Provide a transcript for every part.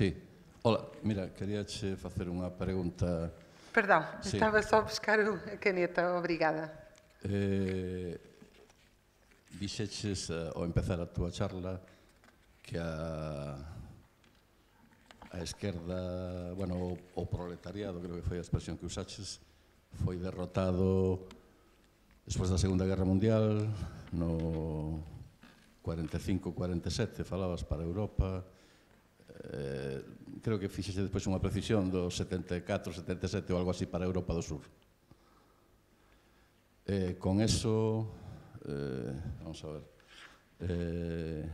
Sí. Ola, mira, quería che facer unha pregunta... Perdón, sí. estaba só a buscar o caneta, obrigada. Eh, dixeches eh, ao empezar a túa charla que a a esquerda, bueno, o, o proletariado, creo que foi a expresión que usaches, foi derrotado despois da Segunda Guerra Mundial, no 45-47, falabas para Europa, eh, creo que fixese despois unha precisión do 74, 77 ou algo así para a Europa do Sur. Eh, con eso, eh, vamos a ver, eh,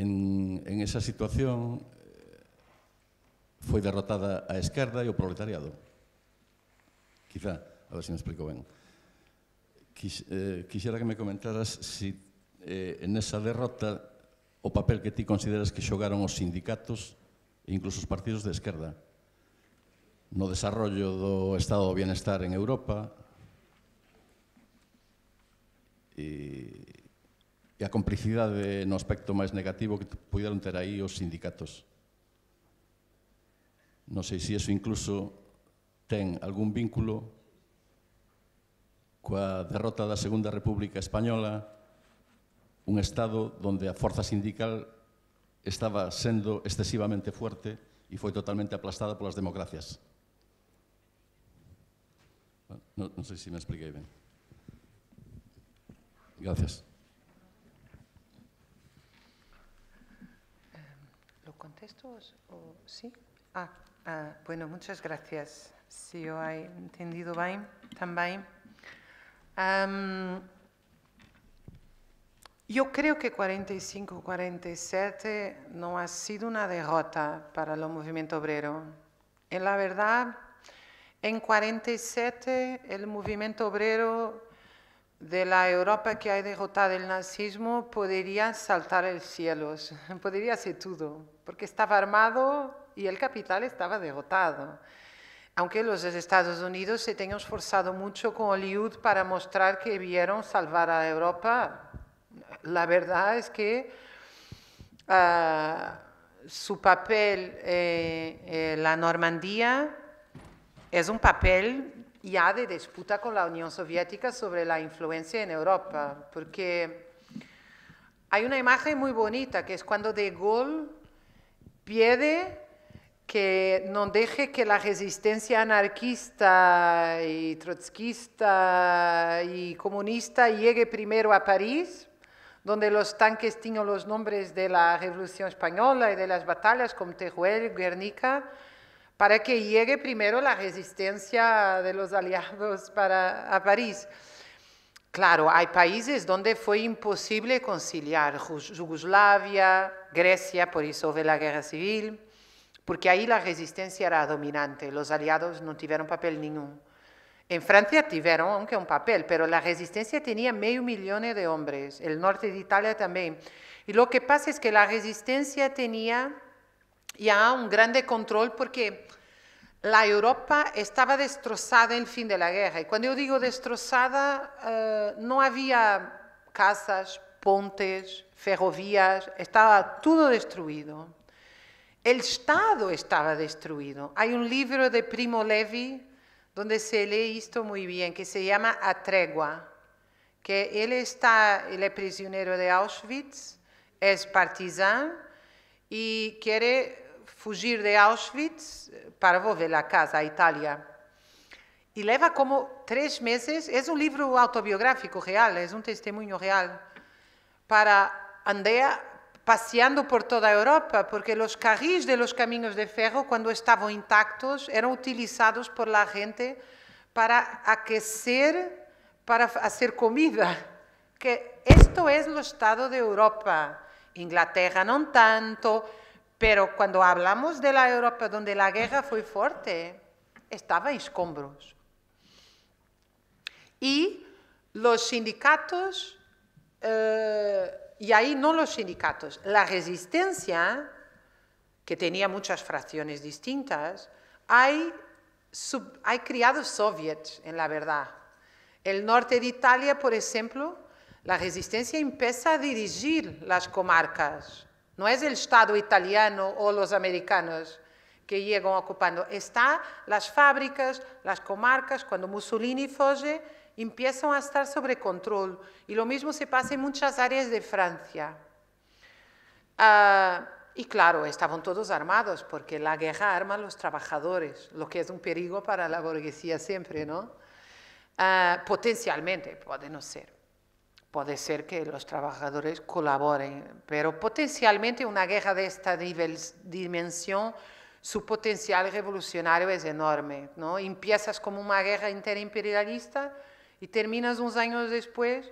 en, en esa situación eh, foi derrotada a esquerda e o proletariado. Quizá, a ver se me explico ben. Quis, eh, quixera que me comentaras si eh, nesa derrota o papel que ti consideras que xogaron os sindicatos e incluso os partidos de esquerda no desarrollo do estado do bienestar en Europa e, e a complicidade no aspecto máis negativo que puderon ter aí os sindicatos. Non sei se iso incluso ten algún vínculo coa derrota da Segunda República Española un Estado donde la fuerza sindical estaba siendo excesivamente fuerte y fue totalmente aplastada por las democracias. No sé si me expliqué bien. Gracias. Eh, ¿Lo contesto o sí? Ah, ah, bueno, muchas gracias. Si yo he entendido bien, también. Yo creo que 45-47 no ha sido una derrota para el movimiento obrero. En la verdad, en 47 el movimiento obrero de la Europa que ha derrotado el nazismo podría saltar el cielo, podría hacer todo, porque estaba armado y el capital estaba derrotado. Aunque los Estados Unidos se tenían esforzado mucho con Hollywood para mostrar que vieron salvar a Europa, la verdad es que ah, su papel en eh, eh, la Normandía es un papel ya de disputa con la Unión Soviética sobre la influencia en Europa, porque hay una imagen muy bonita que es cuando De Gaulle pide que no deje que la resistencia anarquista y trotskista y comunista llegue primero a París donde los tanques tenían los nombres de la Revolución Española y de las batallas como Teruel, Guernica, para que llegue primero la resistencia de los aliados para, a París. Claro, hay países donde fue imposible conciliar, Yugoslavia, Grecia, por eso hubo la guerra civil, porque ahí la resistencia era dominante, los aliados no tuvieron papel ninguno. En Francia tuvieron aunque un papel, pero la resistencia tenía medio millón de hombres, el norte de Italia también. Y lo que pasa es que la resistencia tenía ya un grande control porque la Europa estaba destrozada en el fin de la guerra. Y cuando yo digo destrozada, eh, no había casas, pontes, ferrovías, estaba todo destruido. El Estado estaba destruido. Hay un libro de Primo Levi donde se lee esto muy bien, que se llama A Tregua, que él está, él es prisionero de Auschwitz, es partisan y quiere fugir de Auschwitz eh, para volver a casa, a Italia. Y lleva como tres meses, es un libro autobiográfico real, es un testimonio real, para Andrea paseando por toda Europa, porque los carriles de los caminos de ferro, cuando estaban intactos, eran utilizados por la gente para aquecer, para hacer comida. Que esto es lo estado de Europa. Inglaterra no tanto, pero cuando hablamos de la Europa donde la guerra fue fuerte, estaba escombros. Y los sindicatos... Eh, y ahí no los sindicatos. La resistencia, que tenía muchas fracciones distintas, hay, sub, soviets, en la verdad. El norte de Italia, por ejemplo, la resistencia empieza a dirigir las comarcas. No es el Estado italiano o los americanos que llegan ocupando. Están las fábricas, las comarcas, cuando Mussolini foge, empiezan a estar sobre control. Y lo mismo se pasa en muchas áreas de Francia. Ah, y claro, estaban todos armados, porque la guerra arma a los trabajadores, lo que es un peligro para la burguesía siempre, ¿no? Ah, potencialmente, puede no ser. Puede ser que los trabajadores colaboren, pero potencialmente una guerra de esta dimensión su potencial revolucionario es enorme. ¿no? Empiezas como una guerra interimperialista y terminas unos años después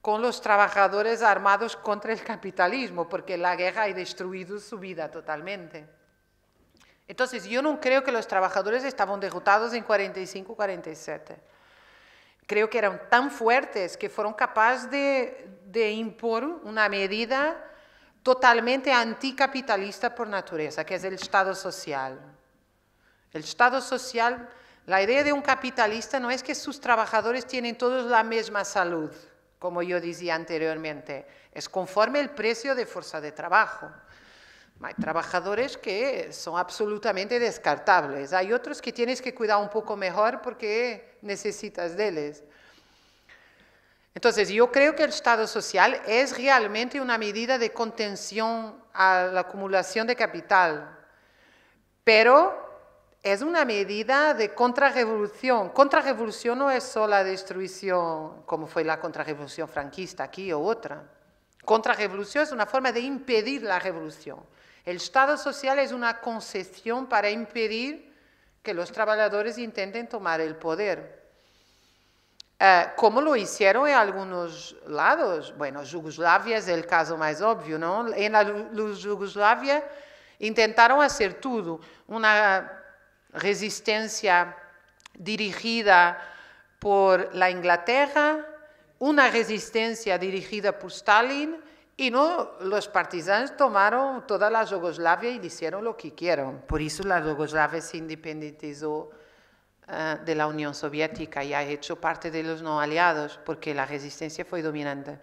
con los trabajadores armados contra el capitalismo, porque la guerra ha destruido su vida totalmente. Entonces, yo no creo que los trabajadores estaban derrotados en 45-47. Creo que eran tan fuertes que fueron capaces de, de impor una medida totalmente anticapitalista por naturaleza, que es el Estado social. El Estado social la idea de un capitalista no es que sus trabajadores tienen todos la misma salud, como yo decía anteriormente, es conforme el precio de fuerza de trabajo. Hay trabajadores que son absolutamente descartables, hay otros que tienes que cuidar un poco mejor porque necesitas de ellos. Entonces, yo creo que el Estado social es realmente una medida de contención a la acumulación de capital, pero es una medida de contrarrevolución. Contrarrevolución no es solo destrucción, como fue la contrarrevolución franquista aquí o otra. Contrarrevolución es una forma de impedir la revolución. El Estado social es una concesión para impedir que los trabajadores intenten tomar el poder. Eh, ¿Cómo como lo hicieron en algunos lados, bueno, Yugoslavia es el caso más obvio, ¿no? En la Yugoslavia intentaron hacer todo, una resistencia dirigida por la Inglaterra, una resistencia dirigida por Stalin, y no, los partisanos tomaron toda la Yugoslavia y hicieron lo que quieran. Por eso la Yugoslavia se independizó eh, de la Unión Soviética y ha hecho parte de los no aliados, porque la resistencia fue dominante.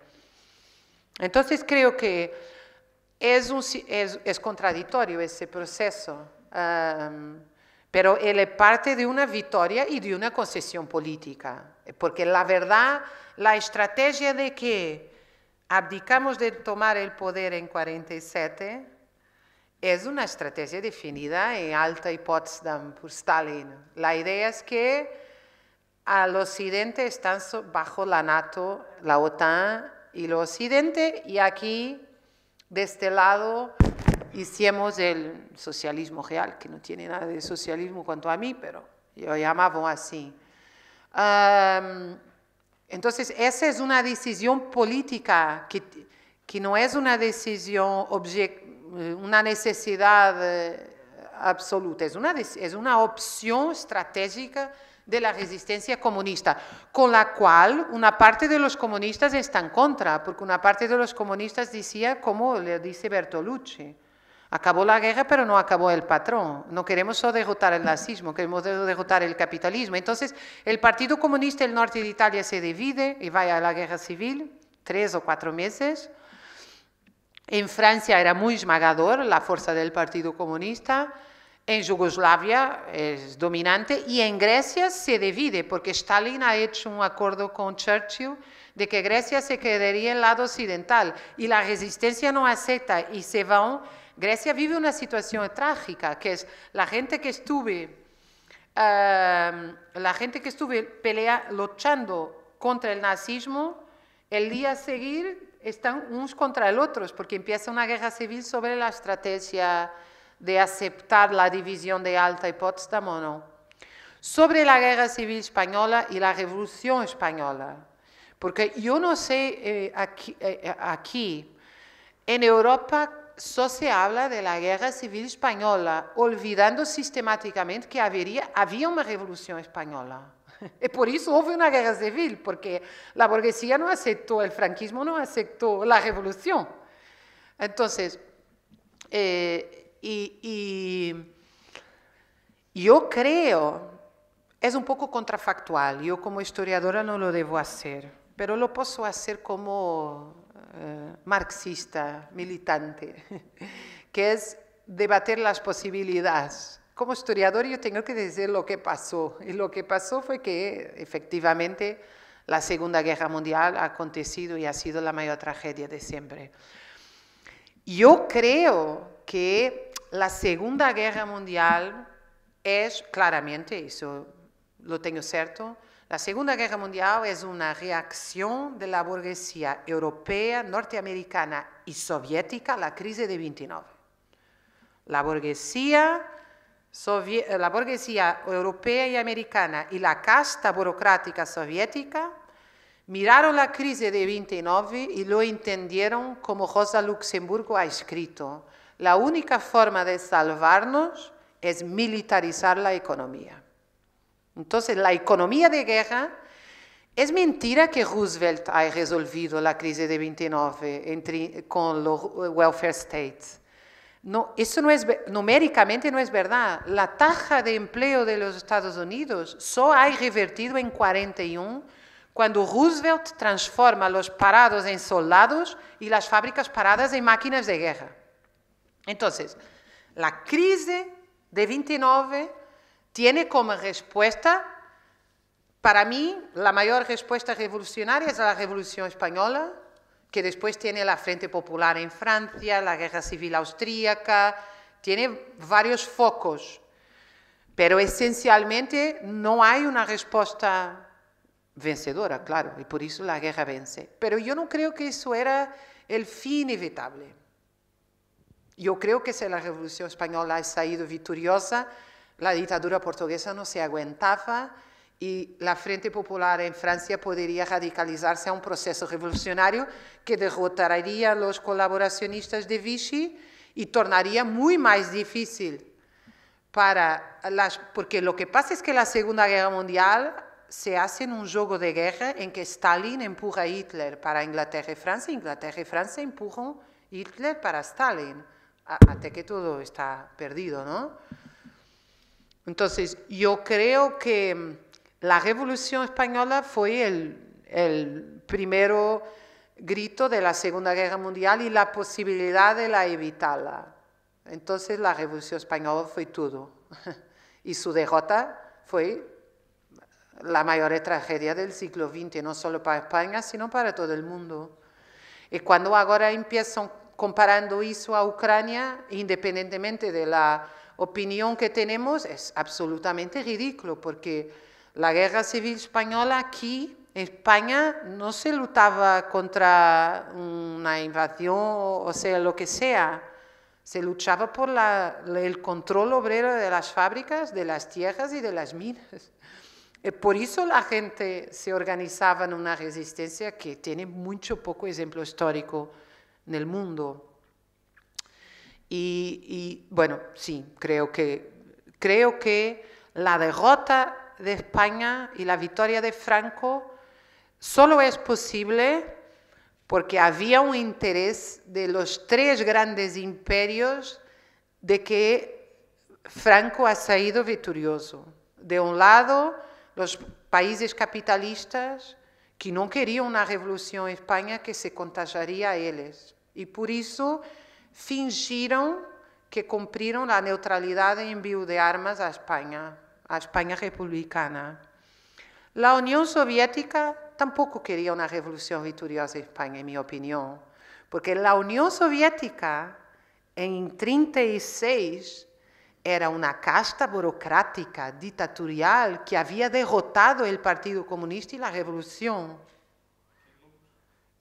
Entonces creo que es, es, contradictorio ese proceso. Eh, pero él es parte de una victoria y de una concesión política, porque la verdad, la estrategia de que abdicamos de tomar el poder en 47 es una estrategia definida en Alta y Potsdam por Stalin. La idea es que al occidente están bajo la NATO, la OTAN y el occidente, y aquí, de este lado, hicimos el socialismo real, que no tiene nada de socialismo cuanto a mí, pero lo llamaba así. entonces, esa es una decisión política que, que no es una decisión, una necesidad eh, absoluta, es una, es una opción estratégica de la resistencia comunista, con la cual una parte de los comunistas está en contra, porque una parte de los comunistas decía, como le dice Bertolucci, Acabó la guerra, pero no acabó el patrón. No queremos solo derrotar el nazismo, queremos derrotar el capitalismo. Entonces, el Partido Comunista del Norte de Italia se divide y va a la guerra civil, tres o cuatro meses. En Francia era muy esmagador la fuerza del Partido Comunista, en Yugoslavia es dominante y en Grecia se divide porque Stalin ha hecho un acuerdo con Churchill de que Grecia se quedaría en el lado occidental y la resistencia no acepta y se van Grecia vive una situación trágica, que es la gente que estuve, em, la gente que estuve pelea, luchando contra el nazismo, el día a seguir están unos contra el otros, porque empieza una guerra civil sobre la estrategia de aceptar la división de Alta y Potsdam Sobre la guerra civil española y la revolución española, porque yo no sé eh, aquí, eh, eh, aquí en Europa Sólo se habla de la guerra civil española, olvidando sistemáticamente que había una revolución española. Y e por eso hubo una guerra civil, porque la burguesía no aceptó el franquismo no aceptó la revolución. Entonces, eh, yo yo es un un poco contrafactual, yo como historiadora no lo debo hacer, pero lo puedo hacer como eh, marxista, militante, que es debatir las posibilidades. Como historiador yo tengo que decir lo que pasó, y lo que pasó fue que efectivamente la Segunda Guerra Mundial ha acontecido y ha sido la mayor tragedia de siempre. Yo creo que la Segunda Guerra Mundial es claramente, eso lo tengo cierto, la Segunda Guerra Mundial es una reacción de la burguesía europea, norteamericana y soviética a la crisis de 29. Eh, la burguesía, europea y americana y la casta burocrática soviética miraron la crisis de 29 y lo entendieron como Rosa Luxemburgo ha escrito. La única forma de salvarnos es militarizar la economía. Entonces, la economía de guerra es mentira que Roosevelt haya resolvido la crisis de 29 entre, con los eh, welfare states. No, eso no es, numéricamente no es verdad. La tasa de empleo de los Estados Unidos solo ha revertido en 41 cuando Roosevelt transforma los parados en soldados y las fábricas paradas en máquinas de guerra. Entonces, la crisis de 29 tiene como respuesta, para mí, la mayor respuesta revolucionaria es la Revolución Española, que después tiene la Frente Popular en Francia, la Guerra Civil Austríaca, tiene varios focos, pero esencialmente no hay una respuesta vencedora, claro, y por eso la guerra vence. Pero yo no creo que eso era el fin inevitable. Yo creo que si la Revolución Española ha salido victoriosa, la dictadura portuguesa no se aguantaba y la Frente Popular en Francia podría radicalizarse a un proceso revolucionario que derrotaría a los colaboracionistas de Vichy y tornaría muy más difícil para las... Porque lo que pasa es que la Segunda Guerra Mundial se hace en un juego de guerra en que Stalin empuja a Hitler para Inglaterra y Francia, Inglaterra y Francia empujan a Hitler para Stalin, hasta que todo está perdido, ¿no? Entonces, yo creo que mm, la Revolución Española fue el, primer grito de la Segunda Guerra Mundial y la posibilidad de la evitarla. Entonces la Revolución Española fue todo. y su derrota fue la mayor tragedia del siglo XX, no solo para España, sino para todo el mundo. Y cuando ahora empiezan comparando eso a Ucrania, independientemente de la opinión que tenemos es absolutamente ridículo, porque la guerra civil española aquí, en España, no se luchaba contra una invasión, o sea, lo que sea. Se luchaba por el control obrero de las fábricas, de las tierras y de las minas. Eh, por eso la gente se organizaba en una resistencia que tiene mucho poco ejemplo histórico en el mundo. Y, bueno, sí, creo que, creo que la derrota de España y la victoria de Franco solo es posible porque había un interés de los tres grandes imperios de que Franco ha salido victorioso. De un lado, los países capitalistas que no querían una revolución en España que se contagiaría a ellos. Y por eso fingiram que cumpriram a neutralidade em envio de armas à Espanha, à Espanha republicana. A União Soviética tampouco queria uma revolução vitoriosa em Espanha, em minha opinião, porque a União Soviética, em 1936, era uma casta burocrática, ditatorial, que havia derrotado o Partido Comunista e a Revolução.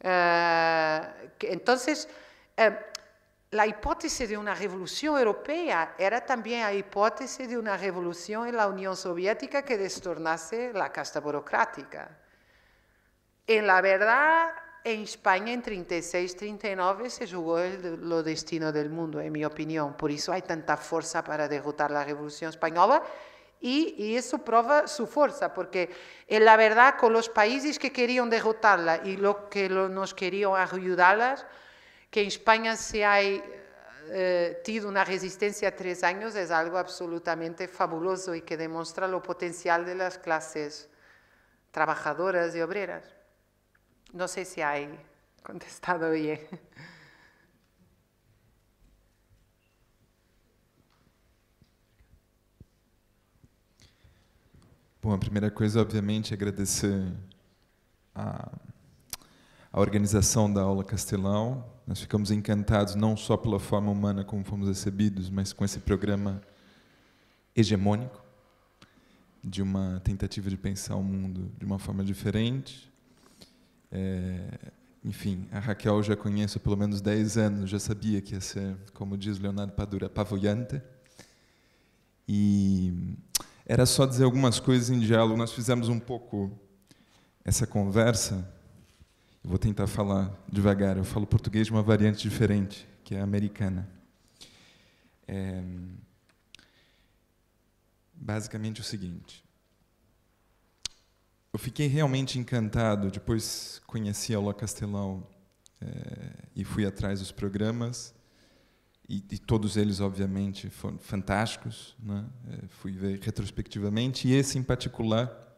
Eh, uh, então, uh, eh, la hipótesis de una revolución europea era también la hipótesis de una revolución en la Unión Soviética que destornase la casta burocrática. En la verdad, en España en 36-39 se jugó el, lo destino del mundo, en mi opinión. Por eso hay tanta fuerza para derrotar la Revolución Española y, eso prueba su fuerza, porque en la verdad con los países que querían derrotarla y los que nos querían ayudarlas, que em Espanha se há eh, tido uma resistência há três anos é algo absolutamente fabuloso e que demonstra o potencial das classes trabalhadoras e obreras. Não sei se há contestado bien. Bom, a primeira coisa, obviamente, é agradecer a, a organização da aula Castelão, nós ficamos encantados não só pela forma humana como fomos recebidos, mas com esse programa hegemônico de uma tentativa de pensar o mundo de uma forma diferente. É, enfim, a Raquel eu já conheço há pelo menos 10 anos, já sabia que ia ser, como diz Leonardo Padura, pavoyante. E era só dizer algumas coisas em diálogo. Nós fizemos um pouco essa conversa Vou tentar falar devagar. Eu falo português de uma variante diferente, que é americana. É, basicamente o seguinte. Eu fiquei realmente encantado. Depois conheci a Aula Castelão é, e fui atrás dos programas. E, e todos eles, obviamente, foram fantásticos. Né? É, fui ver retrospectivamente. E esse, em particular,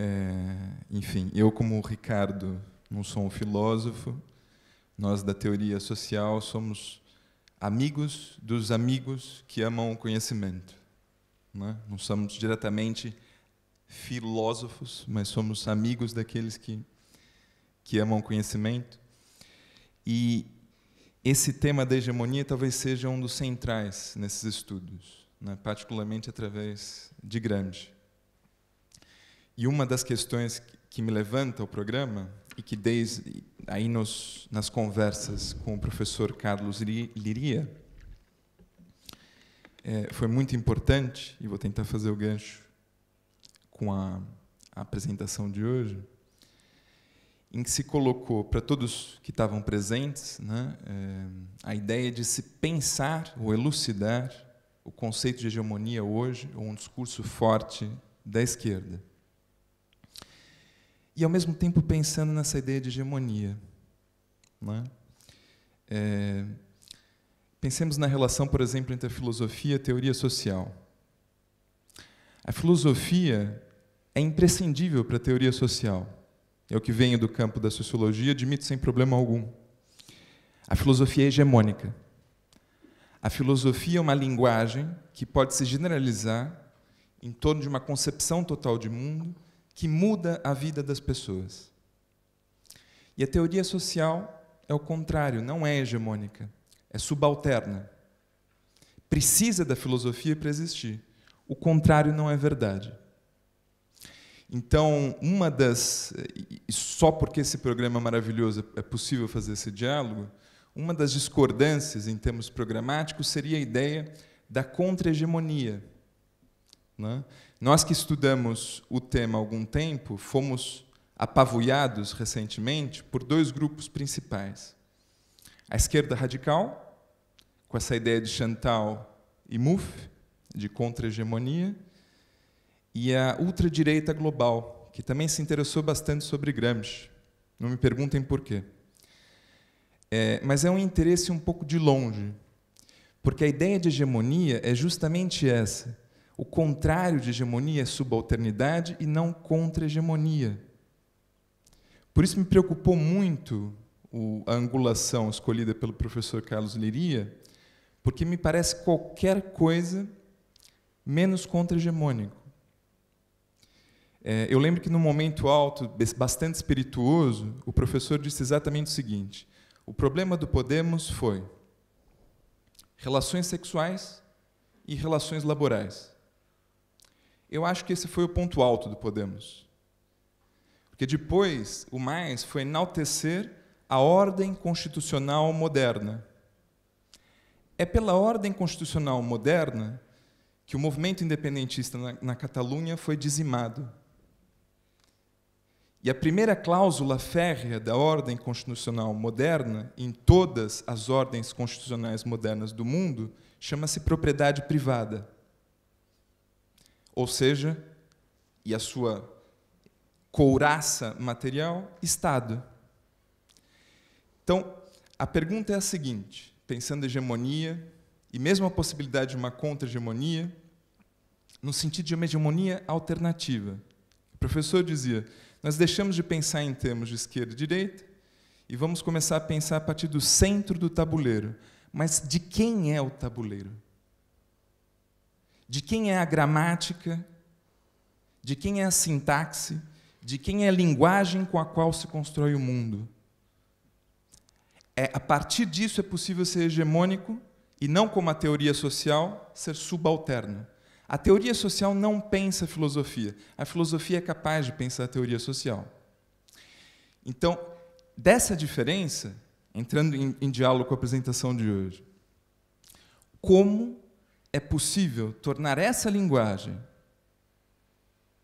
é, enfim, eu, como o Ricardo, não sou um filósofo, nós da teoria social somos amigos dos amigos que amam o conhecimento. Não, né? não somos diretamente filósofos, mas somos amigos daqueles que, que amam o conhecimento. E esse tema da hegemonia talvez seja um dos centrais nesses estudos, né? particularmente através de Gramsci. E uma das questões que me levanta o programa e que desde aí nos, nas conversas com o professor Carlos Liria é, foi muito importante, e vou tentar fazer o gancho com a, a apresentação de hoje, em que se colocou para todos que estavam presentes né, é, a ideia de se pensar ou elucidar o conceito de hegemonia hoje, ou um discurso forte da esquerda e ao mesmo tempo pensando nessa ideia de hegemonia. Né? É, pensemos na relação, por exemplo, entre a filosofia e a teoria social. A filosofia é imprescindível para a teoria social. É o que venho do campo da sociologia, admito sem problema algum. A filosofia é hegemônica. A filosofia é uma linguagem que pode se generalizar em torno de uma concepção total de mundo que muda a vida das pessoas. E a teoria social é o contrário, não é hegemônica, é subalterna. Precisa da filosofia para existir. O contrário não é verdade. Então, uma das. E só porque esse programa é maravilhoso é possível fazer esse diálogo, uma das discordâncias em termos programáticos seria a ideia da contra-hegemonia. Né? Nós que estudamos o tema há algum tempo, fomos apavulhados recentemente por dois grupos principais. A esquerda radical, com essa ideia de Chantal e Mouffe, de contra-hegemonia, e a ultradireita global, que também se interessou bastante sobre Gramsci. Não me perguntem por quê. É, mas é um interesse um pouco de longe, porque a ideia de hegemonia é justamente essa o contrário de hegemonia é subalternidade e não contra-hegemonia. Por isso me preocupou muito a angulação escolhida pelo professor Carlos Liria, porque me parece qualquer coisa menos contra-hegemônico. É, eu lembro que, num momento alto, bastante espirituoso, o professor disse exatamente o seguinte: o problema do Podemos foi relações sexuais e relações laborais. Eu acho que esse foi o ponto alto do Podemos. Porque depois, o mais foi enaltecer a ordem constitucional moderna. É pela ordem constitucional moderna que o movimento independentista na, na Catalunha foi dizimado. E a primeira cláusula férrea da ordem constitucional moderna, em todas as ordens constitucionais modernas do mundo, chama-se propriedade privada ou seja, e a sua couraça material, Estado. Então, a pergunta é a seguinte: pensando hegemonia, e mesmo a possibilidade de uma contra-hegemonia, no sentido de uma hegemonia alternativa. O professor dizia: nós deixamos de pensar em termos de esquerda e direita e vamos começar a pensar a partir do centro do tabuleiro. Mas de quem é o tabuleiro? de quem é a gramática, de quem é a sintaxe, de quem é a linguagem com a qual se constrói o mundo. É, a partir disso é possível ser hegemônico e não como a teoria social ser subalterno. A teoria social não pensa a filosofia. A filosofia é capaz de pensar a teoria social. Então, dessa diferença, entrando em, em diálogo com a apresentação de hoje, como é possível tornar essa linguagem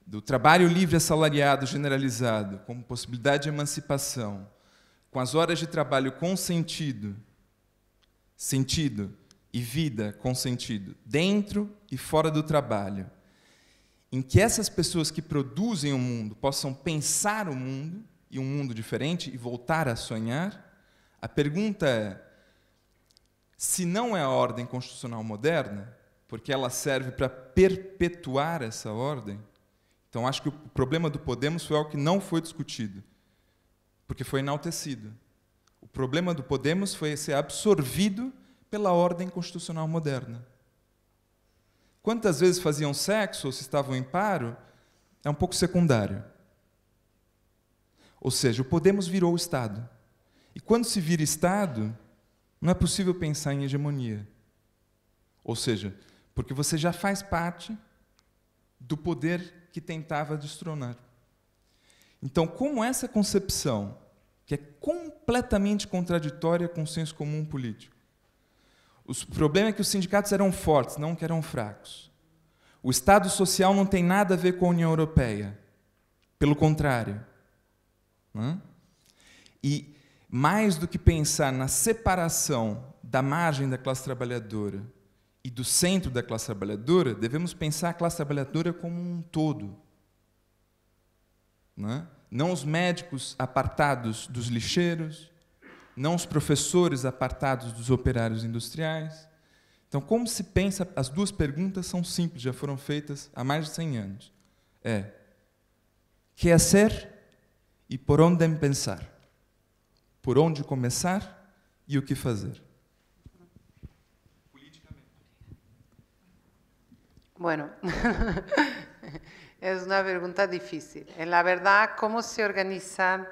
do trabalho livre assalariado generalizado como possibilidade de emancipação, com as horas de trabalho com sentido, sentido e vida com sentido, dentro e fora do trabalho, em que essas pessoas que produzem o mundo possam pensar o mundo e um mundo diferente e voltar a sonhar, a pergunta é: se não é a ordem constitucional moderna, porque ela serve para perpetuar essa ordem. Então, acho que o problema do Podemos foi algo que não foi discutido, porque foi enaltecido. O problema do Podemos foi ser absorvido pela ordem constitucional moderna. Quantas vezes faziam sexo ou se estavam em paro é um pouco secundário. Ou seja, o Podemos virou o Estado. E quando se vira Estado, não é possível pensar em hegemonia. Ou seja, porque você já faz parte do poder que tentava destronar. Então, como essa concepção, que é completamente contraditória com o senso comum político, o problema é que os sindicatos eram fortes, não que eram fracos. O Estado social não tem nada a ver com a União Europeia. Pelo contrário. Né? E mais do que pensar na separação da margem da classe trabalhadora e do centro da classe trabalhadora, devemos pensar a classe trabalhadora como um todo. Não, é? não os médicos apartados dos lixeiros, não os professores apartados dos operários industriais. Então, como se pensa? As duas perguntas são simples, já foram feitas há mais de 100 anos. É: que é ser e por onde pensar? Por onde começar e o que fazer? Bueno, es una pregunta difícil. En la verdad, ¿cómo se organizan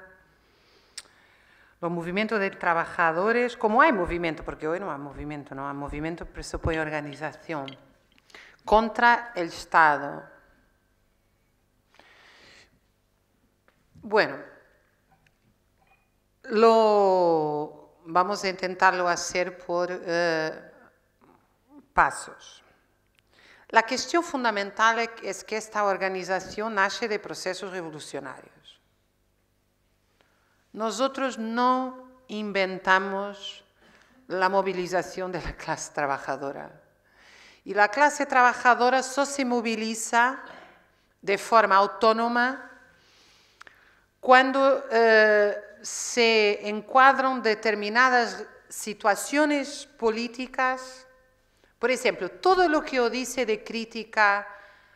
los movimientos de trabajadores? cómo hay movimiento, porque hoy no hay movimiento, no hay movimiento y organización, contra el Estado. Bueno, lo, vamos a intentarlo hacer por eh, pasos. La cuestión fundamental es que esta organización nace de procesos revolucionarios. Nosotros no inventamos la movilización de la clase trabajadora. Y la clase trabajadora solo se moviliza de forma autónoma cuando eh, se encuadran determinadas situaciones políticas por ejemplo, todo lo que yo dice de crítica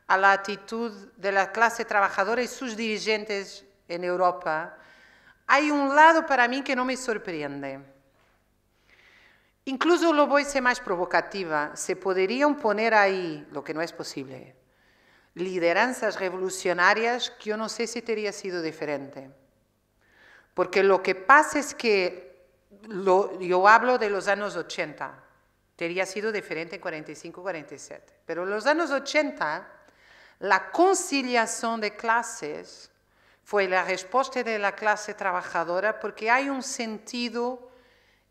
a la actitud de la clase trabajadora y sus dirigentes en Europa, hay un lado para mí que no me sorprende. Incluso lo voy a ser más provocativa, se podrían poner ahí, lo que no es posible, lideranzas revolucionarias que yo no sé si tería sido diferente. Porque lo que pasa es que yo hablo de los años 80, tería sido diferente en 45, 47. Pero en los años 80, la conciliación de clases fue la respuesta de la clase trabajadora porque hay un sentido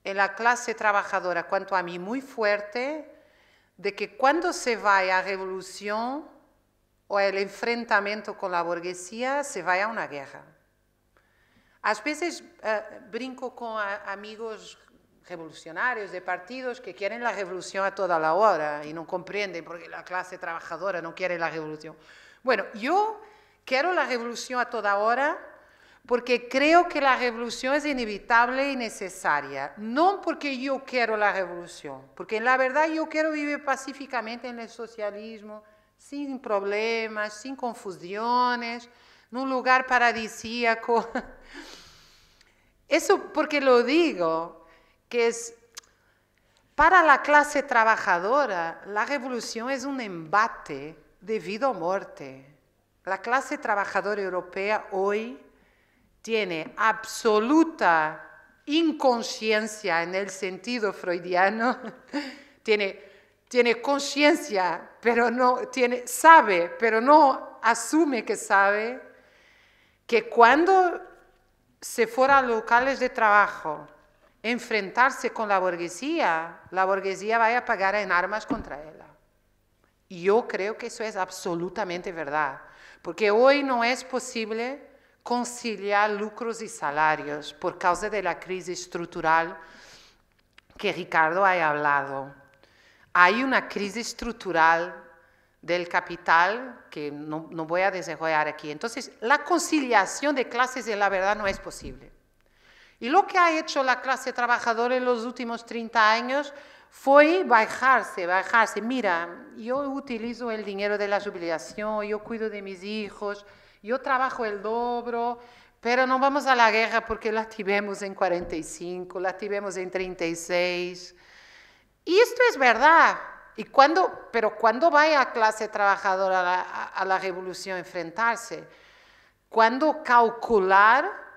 en la clase trabajadora, cuanto a mí, muy fuerte, de que cuando se va a la revolución o al enfrentamiento con la burguesía, se va a una guerra. A veces eh, brinco con amigos revolucionarios, de partidos que quieren la revolución a toda la hora y no comprenden porque la clase trabajadora no quiere la revolución. Bueno, yo quiero la revolución a toda hora porque creo que la revolución es inevitable y necesaria, no porque yo quiero la revolución, porque en la verdad yo quiero vivir pacíficamente en el socialismo, sin problemas, sin confusiones, en un lugar paradisíaco. Eso porque lo digo, que es, para la clase trabajadora, la revolución es un embate de vida o muerte. La clase trabajadora europea hoy tiene absoluta inconsciencia en el sentido freudiano, tiene, tiene conciencia, pero no sabe, pero no asume que sabe que cuando se fuera a locales de trabajo enfrentarse con la burguesía, la burguesía va a pagar en armas contra ella. Y yo creo que eso es absolutamente verdad, porque hoy no es posible conciliar lucros y salarios por causa de la crisis estructural que Ricardo ha hablado. Hay una crisis estructural del capital que no, voy a desarrollar aquí. Entonces, la conciliación de clases, de la verdad, no es posible. Y lo que ha hecho la clase trabajadora en los últimos 30 años fue bajarse, bajarse. Mira, yo utilizo el dinero de la jubilación, yo cuido de mis hijos, yo trabajo el dobro, pero no vamos a la guerra porque la tuvimos en 45, la tuvimos en 36. Y esto es verdad. Y cuando, pero ¿cuándo va la clase trabajadora a la, revolución a enfrentarse? ¿Cuándo calcular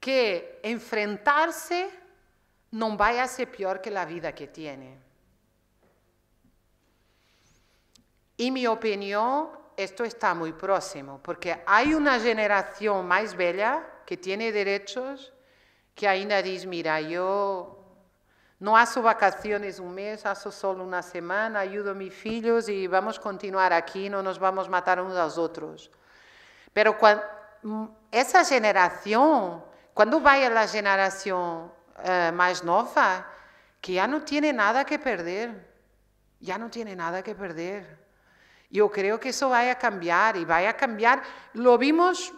que enfrentarse no vaya a ser peor que la vida que tiene. Y mi opinión, esto está muy próximo, porque hay una generación más bella que tiene derechos que ainda dice, mira, yo no hago vacaciones un mes, hago solo una semana, ayudo a mis hijos y vamos a continuar aquí, no nos vamos a matar unos a otros. Pero cuando, mm, esa generación cuando vaya la generación eh, más nueva, que ya no tiene nada que perder, ya no tiene nada que perder. Yo creo que eso vaya a cambiar y vaya a cambiar. Lo vimos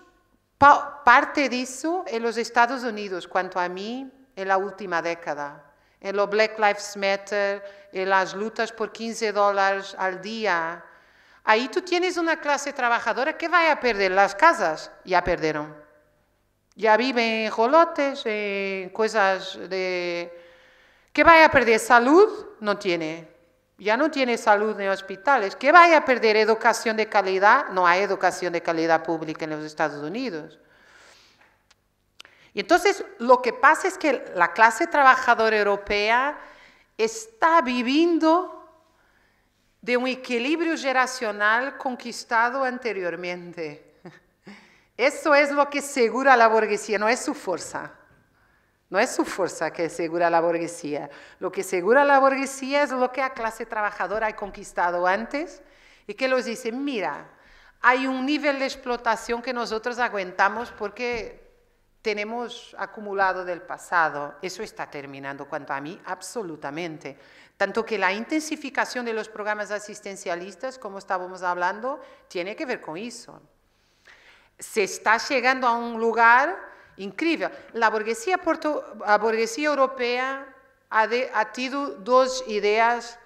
parte de eso en los Estados Unidos, cuanto a mí, en la última década. En los Black Lives Matter, en las lutas por 15 dólares al día. Ahí tú tienes una clase trabajadora que vaya a perder las casas, ya perdieron ya vive en jolotes, en cosas de... ¿Qué vaya a perder? Salud no tiene. Ya no tiene salud en hospitales. ¿Qué vaya a perder? Educación de calidad. No hay educación de calidad pública en los Estados Unidos. Y entonces lo que pasa es que la clase trabajadora europea está viviendo de un equilibrio generacional conquistado anteriormente. Eso es lo que segura la burguesía, no es su fuerza. No es su fuerza que segura la burguesía. Lo que asegura la burguesía es lo que la clase trabajadora ha conquistado antes y que los dice, mira, hay un nivel de explotación que nosotros aguantamos porque tenemos acumulado del pasado. Eso está terminando, cuanto a mí, absolutamente. Tanto que la intensificación de los programas asistencialistas, como estábamos hablando, tiene que ver con eso. se está chegando a um lugar incrível. A burguesia, porto, a burguesia europeia ha, de, ha tido duas ideias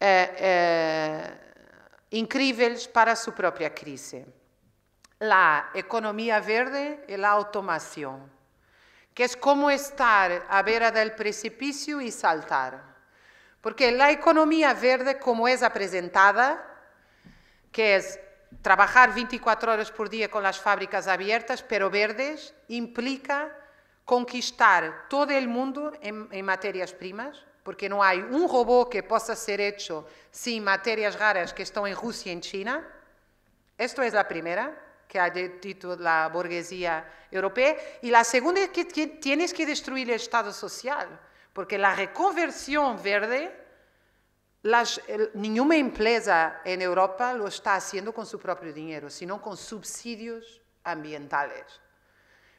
eh, eh, incríveis para a sua própria crise. A economia verde e a automação, que é como estar à beira do precipício e saltar. Porque a economia verde, como é apresentada, que é trabajar 24 horas por día con las fábricas abiertas, pero verdes, implica conquistar todo el mundo en, materias primas, porque no hay un robot que pueda ser hecho sin materias raras que están en Rusia y en China. Esto es la primera que ha dicho la burguesía europea. Y la segunda es que tienes que destruir el Estado social, porque la reconversión verde ninguna empresa en Europa lo está haciendo con su propio dinero, sino con subsidios ambientales.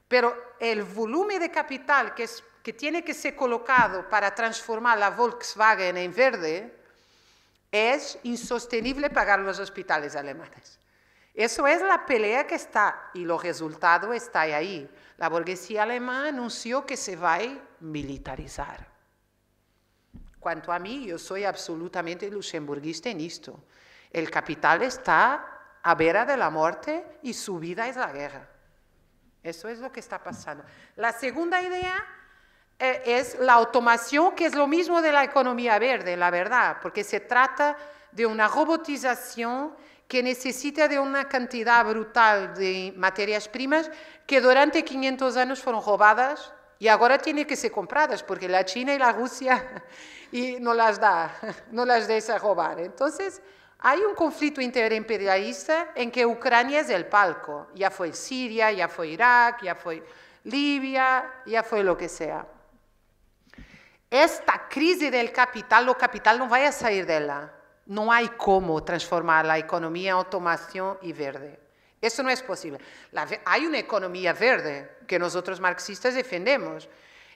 Pero el volumen de capital que, tiene que ser colocado para transformar la Volkswagen en verde es insostenible pagar los hospitales alemanes. Eso es la pelea que está y los resultados está ahí. La burguesía alemana anunció que se va a militarizar. Cuanto a mí, yo soy absolutamente luxemburguista en esto. El capital está a vera de la muerte y su vida es la guerra. Eso es lo que está pasando. La segunda idea eh, es la automación, que es lo mismo de la economía verde, la verdad, porque se trata de una robotización que necesita de una cantidad brutal de materias primas que durante 500 años fueron robadas y ahora tienen que ser compradas porque la China y la Rusia no las da, no las deja robar. Entonces, hay un conflicto interimperialista en que Ucrania es el palco. Ya fue Siria, ya fue Irak, ya fue Libia, ya fue lo que sea. Esta crisis del capital, lo capital no va a salir de ella. No hay cómo transformar la economía en automación y verde. Eso no es posible. hay una economía verde, que nosotros marxistas defendemos.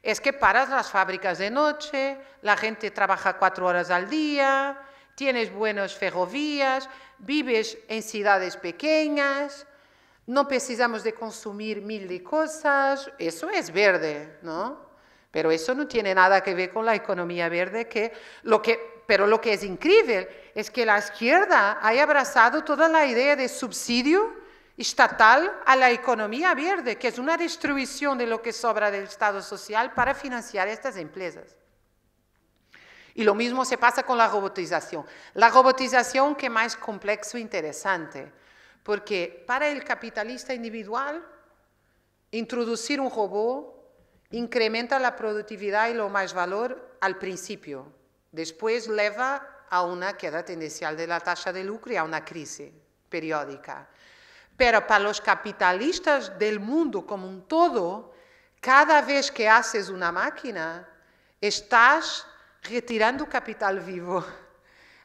Es que paras las fábricas de noche, la gente trabaja cuatro horas al día, tienes buenas ferrovías, vives en ciudades pequeñas, no precisamos de consumir mil de cosas, eso es verde, ¿no? Pero eso no tiene nada que ver con la economía verde, que lo que, pero lo que es increíble es que la izquierda haya abrazado toda la idea de subsidio estatal a la economía verde, que es una destrucción de lo que sobra del Estado social para financiar estas empresas. Y lo mismo se pasa con la robotización. La robotización que más complejo e interesante, porque para el capitalista individual, introducir un robot incrementa la productividad y lo más valor al principio. Después lleva a una queda tendencial de la tasa de lucro y a una crisis periódica. Pero para los capitalistas del mundo como un todo, cada vez que haces una máquina, estás retirando capital vivo.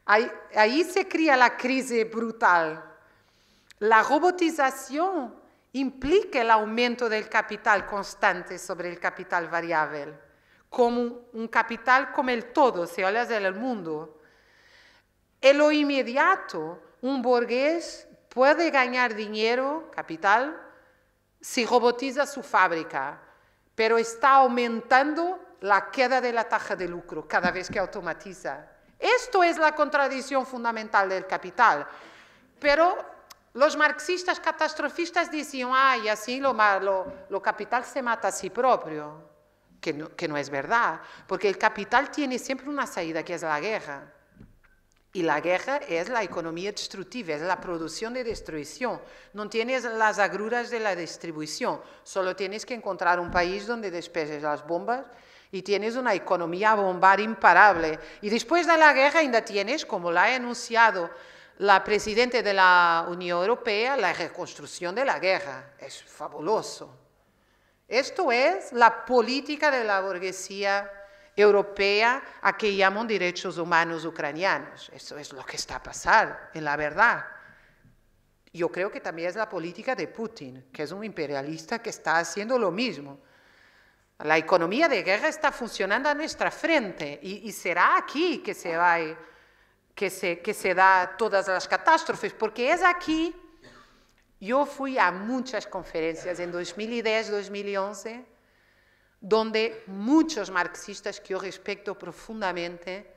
Ahí, se crea la crisis brutal. La robotización implica el aumento del capital constante sobre el capital variable, como un capital como el todo, si hablas del mundo. En lo inmediato, un burgués puede ganar dinero, capital, si robotiza su fábrica, pero está aumentando la queda de la tasa de lucro cada vez que automatiza. Esto es la contradicción fundamental del capital. Pero los marxistas catastrofistas decían, ay, así lo, malo, lo, capital se mata a sí propio, que no es verdad, porque el capital tiene siempre una salida, que es la guerra. Y la guerra es la economía destructiva, es la producción de destrucción. No tienes las agruras de la distribución, solo tienes que encontrar un país donde despejes las bombas y tienes una economía bombar imparable. Y después de la guerra ainda tienes, como la ha anunciado la presidenta de la Unión Europea, la reconstrucción de la guerra. Es fabuloso. Esto es la política de la burguesía europea a que llaman derechos humanos ucranianos. Eso es lo que está pasando, en la verdad. Yo creo que también es la política de Putin, que es un imperialista que está haciendo lo mismo. La economía de guerra está funcionando a nuestra frente y, será aquí que se, va, que, se, que se da todas las catástrofes, porque es aquí. Yo fui a muchas conferencias en 2010, 2011 donde muchos marxistas que yo respeto profundamente,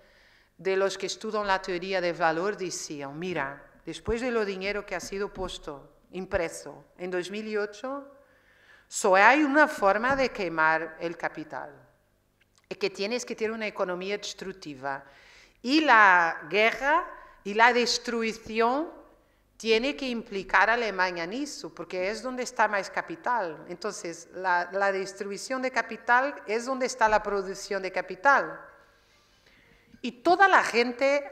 de los que estudian la teoría del valor, decían, mira, después de lo dinero que ha sido puesto, impreso, en 2008, solo hay una forma de quemar el capital, y que tienes que tener una economía destructiva. Y la guerra y la destrucción tiene que implicar a Alemania en eso, porque es donde está más capital. Entonces, la, distribución de capital es donde está la producción de capital. Y toda la gente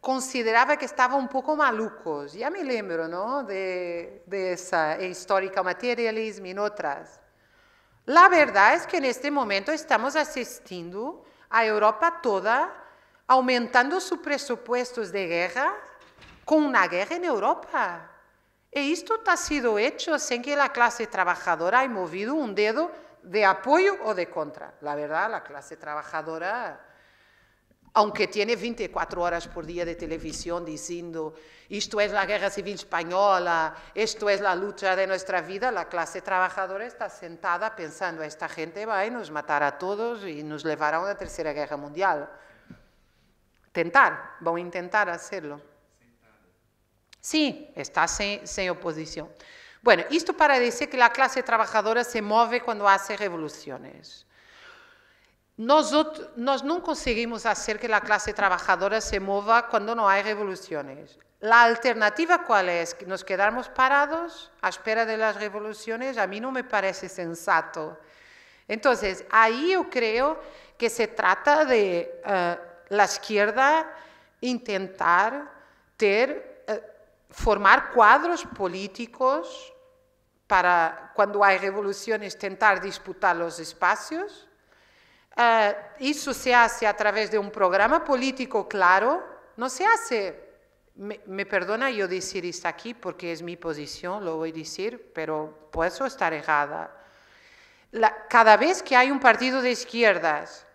consideraba que estaba un poco malucos. Ya me lembro, ¿no? De, de esa histórica materialismo y otras. La verdad es que en este momento estamos asistiendo a Europa toda aumentando sus presupuestos de guerra con una guerra en Europa. Y e esto ha sido hecho sin que la clase trabajadora haya movido un dedo de apoyo o de contra. La verdad, la clase trabajadora, aunque tiene 24 horas por día de televisión diciendo esto es la guerra civil española, esto es la lucha de nuestra vida, la clase trabajadora está sentada pensando esta gente va a nos matar a todos y nos llevará a una tercera guerra mundial. Tentar, van a intentar hacerlo. Sí, está sin, oposición. Bueno, esto para decir que la clase trabajadora se mueve cuando hace revoluciones. Nosotros, no conseguimos hacer que la clase trabajadora se mueva cuando no hay revoluciones. La alternativa cuál es? nos quedamos parados a espera de las revoluciones, a mí no me parece sensato. Entonces, ahí yo creo que se trata de eh, la izquierda intentar tener formar cuadros políticos para cuando hay revoluciones tentar disputar los espacios. Eh, eso se hace a través de un programa político claro, no se hace, me, perdona yo decir esto aquí porque es mi posición, lo voy a decir, pero puedo estar errada. cada vez que hay un partido de izquierdas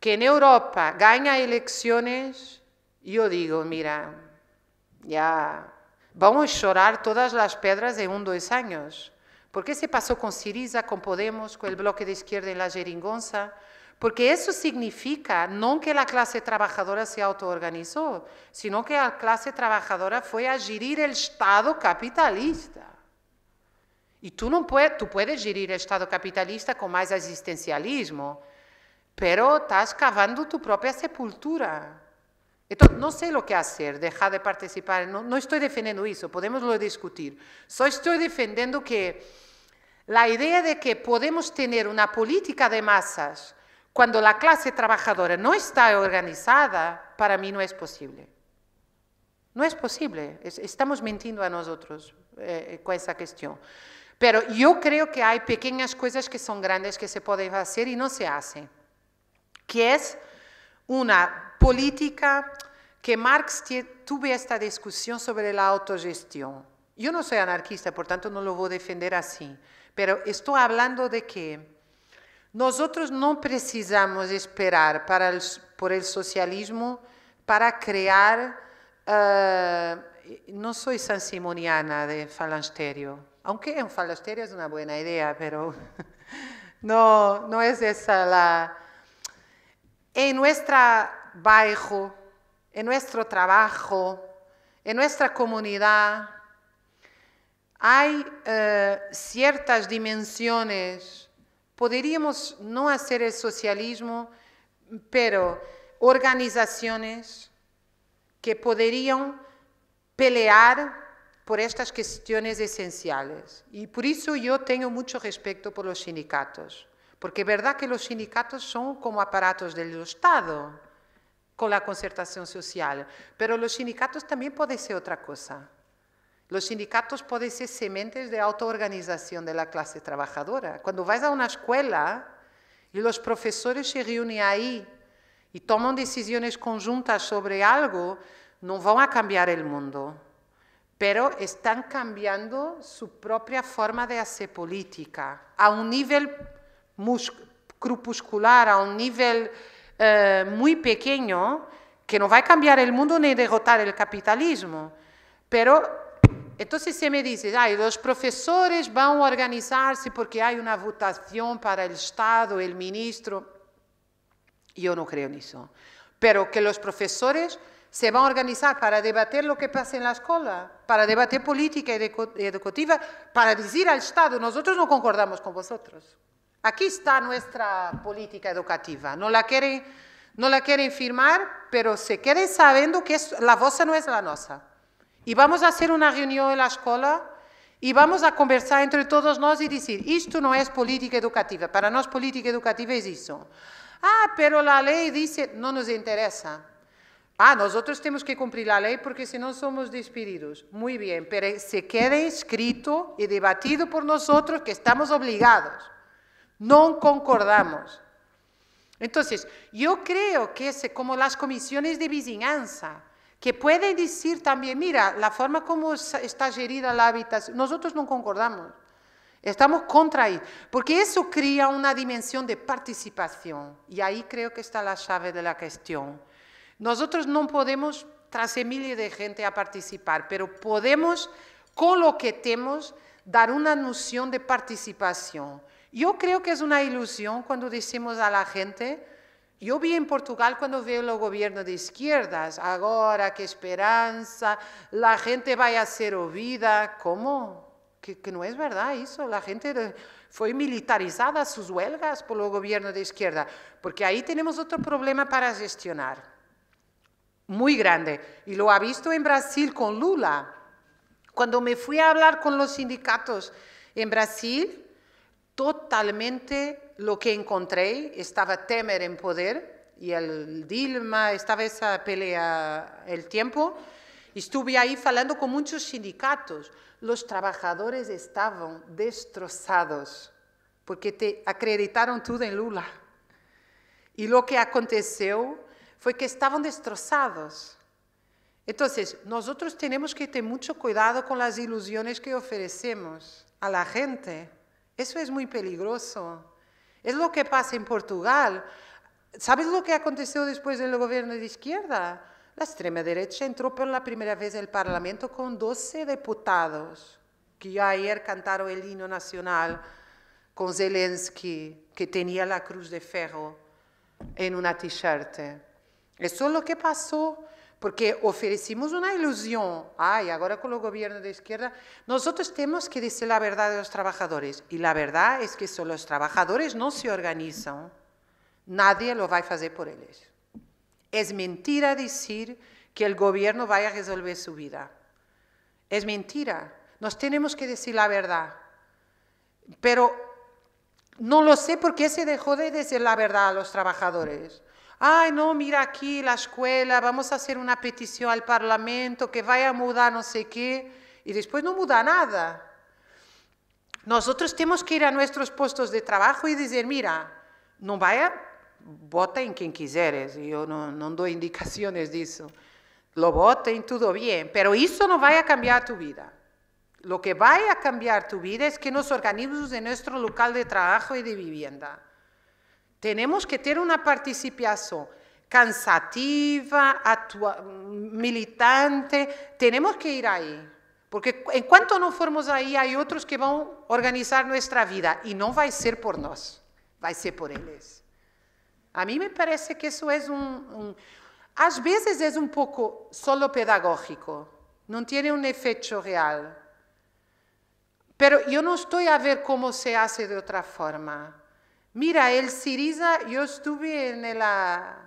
que en Europa gana elecciones, yo digo, mira, ya vamos a llorar todas las piedras de un dos años. ¿Por qué se pasó con Siriza, con Podemos, con el bloque de izquierda en la jeringonza? Porque eso significa no que la clase trabajadora se autoorganizó, sino que la clase trabajadora fue a girir el Estado capitalista. Y tú, no puedes, tú puedes girir el Estado capitalista con más existencialismo, pero estás cavando tu propia sepultura. Entonces, no sé lo que hacer, dejar de participar, no, estoy defendiendo eso, podemos discutir. Solo estoy defendiendo que la idea de que podemos tener una política de masas cuando la clase trabajadora no está organizada, para mí no es posible. No es posible, estamos mintiendo a nosotros eh, eh, con esa cuestión. Pero yo creo que hay pequeñas cosas que son grandes que se pueden hacer y no se hacen, que es una política que Marx tuvo esta discusión sobre la autogestión. Yo no soy anarquista, por tanto no lo voy a defender así, pero estoy hablando de que nosotros no precisamos esperar para por el socialismo para crear, eh, no soy sansimoniana de falansterio, aunque un falansterio es una buena idea, pero no, no es esa la, en nuestro bajo, en nuestro trabajo, en nuestra comunidad, hay eh, ciertas dimensiones. Podríamos no hacer el socialismo, pero organizaciones que podrían pelear por estas cuestiones esenciales. Y por eso yo tengo mucho respeto por los sindicatos. Porque es verdad que los sindicatos son como aparatos del Estado con la concertación social, pero los sindicatos también pueden ser otra cosa. Los sindicatos pueden ser sementes de autoorganización de la clase trabajadora. Cuando vas a una escuela y los profesores se reúnen ahí y toman decisiones conjuntas sobre algo, no van a cambiar el mundo, pero están cambiando su propia forma de hacer política a un nivel crepuscular a un nivel eh, muy pequeño que no va a cambiar el mundo ni derrotar el capitalismo. Pero entonces se me dice, Ay, los profesores van a organizarse porque hay una votación para el Estado, el ministro. Yo no creo en eso. Pero que los profesores se van a organizar para debatir lo que pasa en la escuela, para debatir política educativa, para decir al Estado, nosotros no concordamos con vosotros. Aquí está nuestra política educativa. No la quieren, firmar, pero se queden sabiendo que la voz no es la nuestra. Y vamos a hacer una reunión en la escuela y vamos a conversar entre todos nosotros y decir, esto no es política educativa, para nosotros política educativa es eso. Ah, pero la ley dice, no nos interesa. Ah, nosotros tenemos que cumplir la ley porque si no somos despedidos. Muy bien, pero se quede escrito y debatido por nosotros que estamos obligados no concordamos. Entonces, yo creo que como las comisiones de vigilancia, que pueden decir también, mira, la forma como está gerida la habitación, nosotros no concordamos, estamos contra ahí, porque eso crea una dimensión de participación, y ahí creo que está la llave de la cuestión. Nosotros no podemos tras miles de gente a participar, pero podemos, con lo que tenemos, dar una noción de participación. Yo creo que es una ilusión cuando decimos a la gente, yo vi en Portugal cuando veo los gobiernos de izquierdas, ahora qué esperanza, la gente vaya a ser oída, ¿cómo? Que, que, no es verdad eso, la gente fue militarizada sus huelgas por el gobierno de izquierda, porque ahí tenemos otro problema para gestionar, muy grande, y lo ha visto en Brasil con Lula. Cuando me fui a hablar con los sindicatos en Brasil, totalmente lo que encontré, estaba Temer en poder y el Dilma, estaba esa pelea el tiempo. Estuve ahí hablando con muchos sindicatos. Los trabajadores estaban destrozados porque te acreditaron todo en Lula. Y lo que aconteció fue que estaban destrozados. Entonces, nosotros tenemos que tener mucho cuidado con las ilusiones que ofrecemos a la gente. Eso es muy peligroso. Es lo que pasa en Portugal. ¿Sabes lo que aconteció después del gobierno de izquierda? La extrema derecha entró por la primera vez en el Parlamento con 12 diputados que ayer cantaron el himno nacional con Zelensky, que tenía la cruz de ferro en una t-shirt. Eso es lo que pasó porque ofrecimos una ilusión, ay, ahora con el gobierno de izquierda, nosotros tenemos que decir la verdad a los trabajadores, y la verdad es que si los trabajadores no se organizan, nadie lo va a hacer por ellos. Es mentira decir que el gobierno vaya a resolver su vida. Es mentira. Nos tenemos que decir la verdad. Pero no lo sé por qué se dejó de decir la verdad a los trabajadores ay, no, mira aquí la escuela, vamos a hacer una petición al Parlamento que vaya a mudar no sé qué, y después no muda nada. Nosotros tenemos que ir a nuestros puestos de trabajo y decir, mira, no vaya, vota en quien quisieres, yo no, doy indicaciones de eso, lo voten, todo bien, pero eso no va a cambiar tu vida. Lo que va a cambiar tu vida es que nos organismos de nuestro local de trabajo y de vivienda. Tenemos que tener una participación cansativa, militante, tenemos que ir ahí, Porque en cuanto no formos ahí, hay otros que van a organizar nuestra vida y no va a ser por va a ser por ellos. A mí me parece que eso es un... A veces es un poco solo pedagógico, no tiene un efecto real. Pero yo no estoy a ver cómo se hace de otra forma. Mira, el Siriza, yo estuve en el, ah,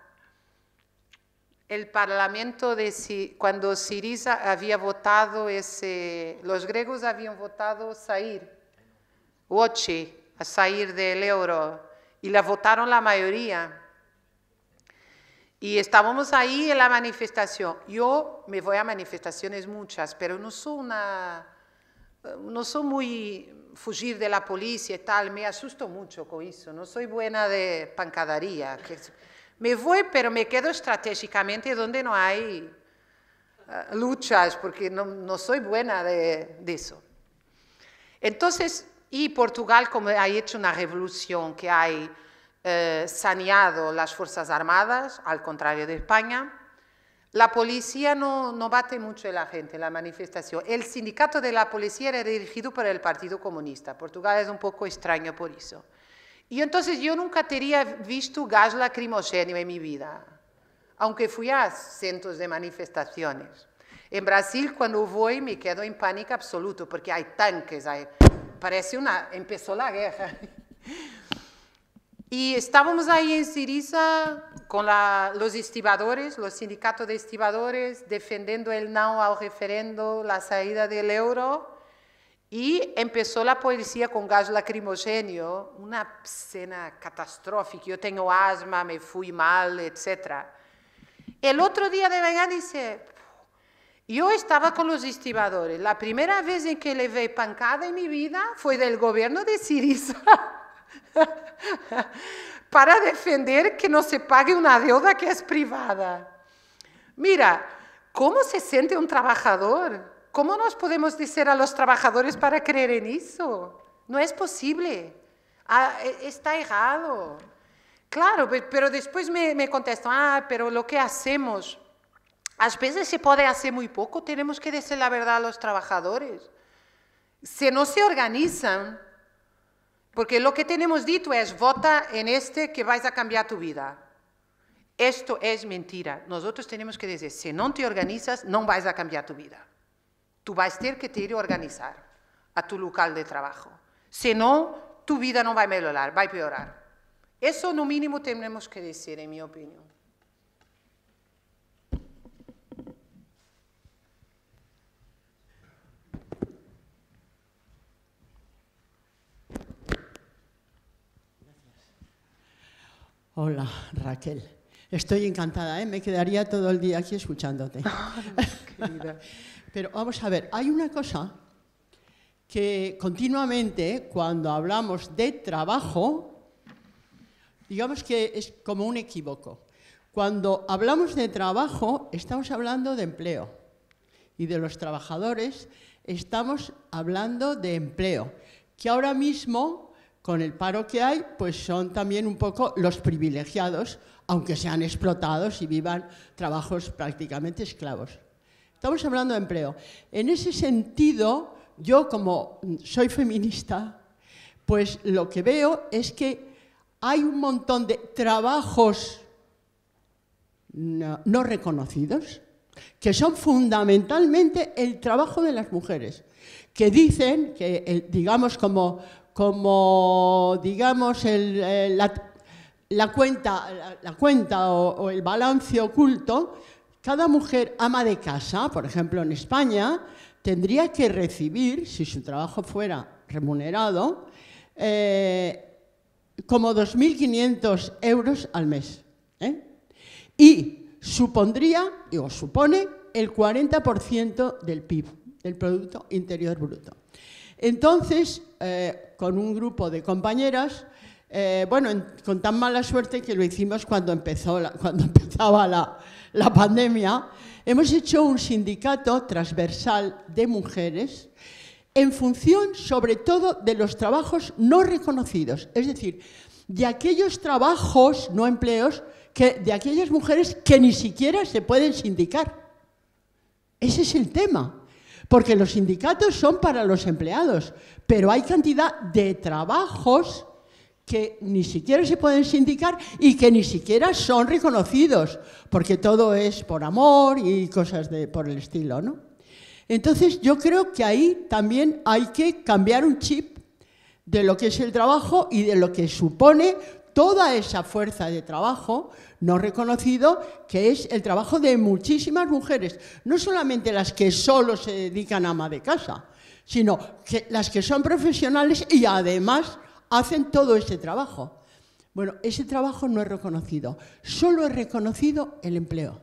Parlamento de cuando Siriza había votado ese, los griegos habían votado salir, Oche, a salir del euro, y la votaron la mayoría. Y estábamos ahí en la manifestación. Yo me voy a manifestaciones muchas, pero no soy una, no soy muy fugir de la policía y tal, me asusto mucho con eso, no soy buena de pancadaría. Me voy, pero me quedo estratégicamente donde no hay eh, luchas, porque no, soy buena de, eso. Entonces, y Portugal, como ha hecho una revolución que ha eh, saneado las Fuerzas Armadas, al contrario de España, la policía no, no bate mucho a la gente, la manifestación. El sindicato de la policía era dirigido por el Partido Comunista. Portugal es un poco extraño por eso. Y entonces yo nunca tenía visto gas lacrimogéneo en mi vida, aunque fui a centros de manifestaciones. En Brasil, cuando voy, me quedo en pánico absoluto, porque hay tanques, parece una... empezó la guerra. Y estábamos ahí en Siriza con los estibadores, los sindicatos de estibadores, defendiendo el no al referendo, la salida del euro. Y empezó la policía con gas lacrimogéneo, una escena catastrófica. Yo tengo asma, me fui mal, etc. El otro día de mañana dice, yo estaba con los estibadores. La primera vez en que le ve pancada en mi vida fue del gobierno de Siriza. para defender que no se pague una deuda que es privada. Mira, ¿cómo se siente un trabajador? ¿Cómo nos podemos decir a los trabajadores para creer en eso? No es posible. Ah, e, está errado. Claro, pero después me, me contestan, ah, pero lo que hacemos, a veces se puede hacer muy poco, tenemos que decir la verdad a los trabajadores. Si no se organizan, porque lo que tenemos dicho es, vota en este que vais a cambiar tu vida. Esto es mentira. Nosotros tenemos que decir, si no te organizas, no vais a cambiar tu vida. Tú vas a tener que ir a organizar a tu local de trabajo. Si no, tu vida no va a mejorar, va a empeorar. Eso no mínimo tenemos que decir, en mi opinión. Hola, Raquel. Estoy encantada, ¿eh? me quedaría todo el día aquí escuchándote. Pero vamos a ver, hay una cosa que continuamente cuando hablamos de trabajo, digamos que es como un equívoco. Cuando hablamos de trabajo, estamos hablando de empleo y de los trabajadores, estamos hablando de empleo, que ahora mismo con el paro que hay, pues son también un poco los privilegiados, aunque sean explotados y vivan trabajos prácticamente esclavos. Estamos hablando de empleo. En ese sentido, yo como soy feminista, pues lo que veo es que hay un montón de trabajos no, reconocidos, que son fundamentalmente el trabajo de las mujeres, que dicen que, digamos, como como digamos eh, la, cuenta, la, cuenta o, el balance oculto, cada mujer ama de casa, por ejemplo en España, tendría que recibir, si su trabajo fuera remunerado, eh, como 2.500 euros al mes. ¿eh? Y supondría, o supone, el 40% del PIB, del Producto Interior Bruto. Entonces, con un grupo de compañeras, eh, bueno, con tan mala suerte que lo hicimos cuando, empezó cuando empezaba la, la pandemia, hemos hecho un sindicato transversal de mujeres en función sobre todo de los trabajos no reconocidos, es decir, de aquellos trabajos, no empleos, que, de aquellas mujeres que ni siquiera se pueden sindicar. Ese es el tema. Porque los sindicatos son para los empleados, pero hay cantidad de trabajos que ni siquiera se pueden sindicar y que ni siquiera son reconocidos, porque todo es por amor y cosas de, por el estilo, ¿no? Entonces yo creo que ahí también hay que cambiar un chip de lo que es el trabajo y de lo que supone toda esa fuerza de trabajo no reconocido, que es el trabajo de muchísimas mujeres, no solamente las que solo se dedican a ama de casa, sino las que son profesionales y además hacen todo ese trabajo. Bueno, ese trabajo no es reconocido, solo es reconocido el empleo.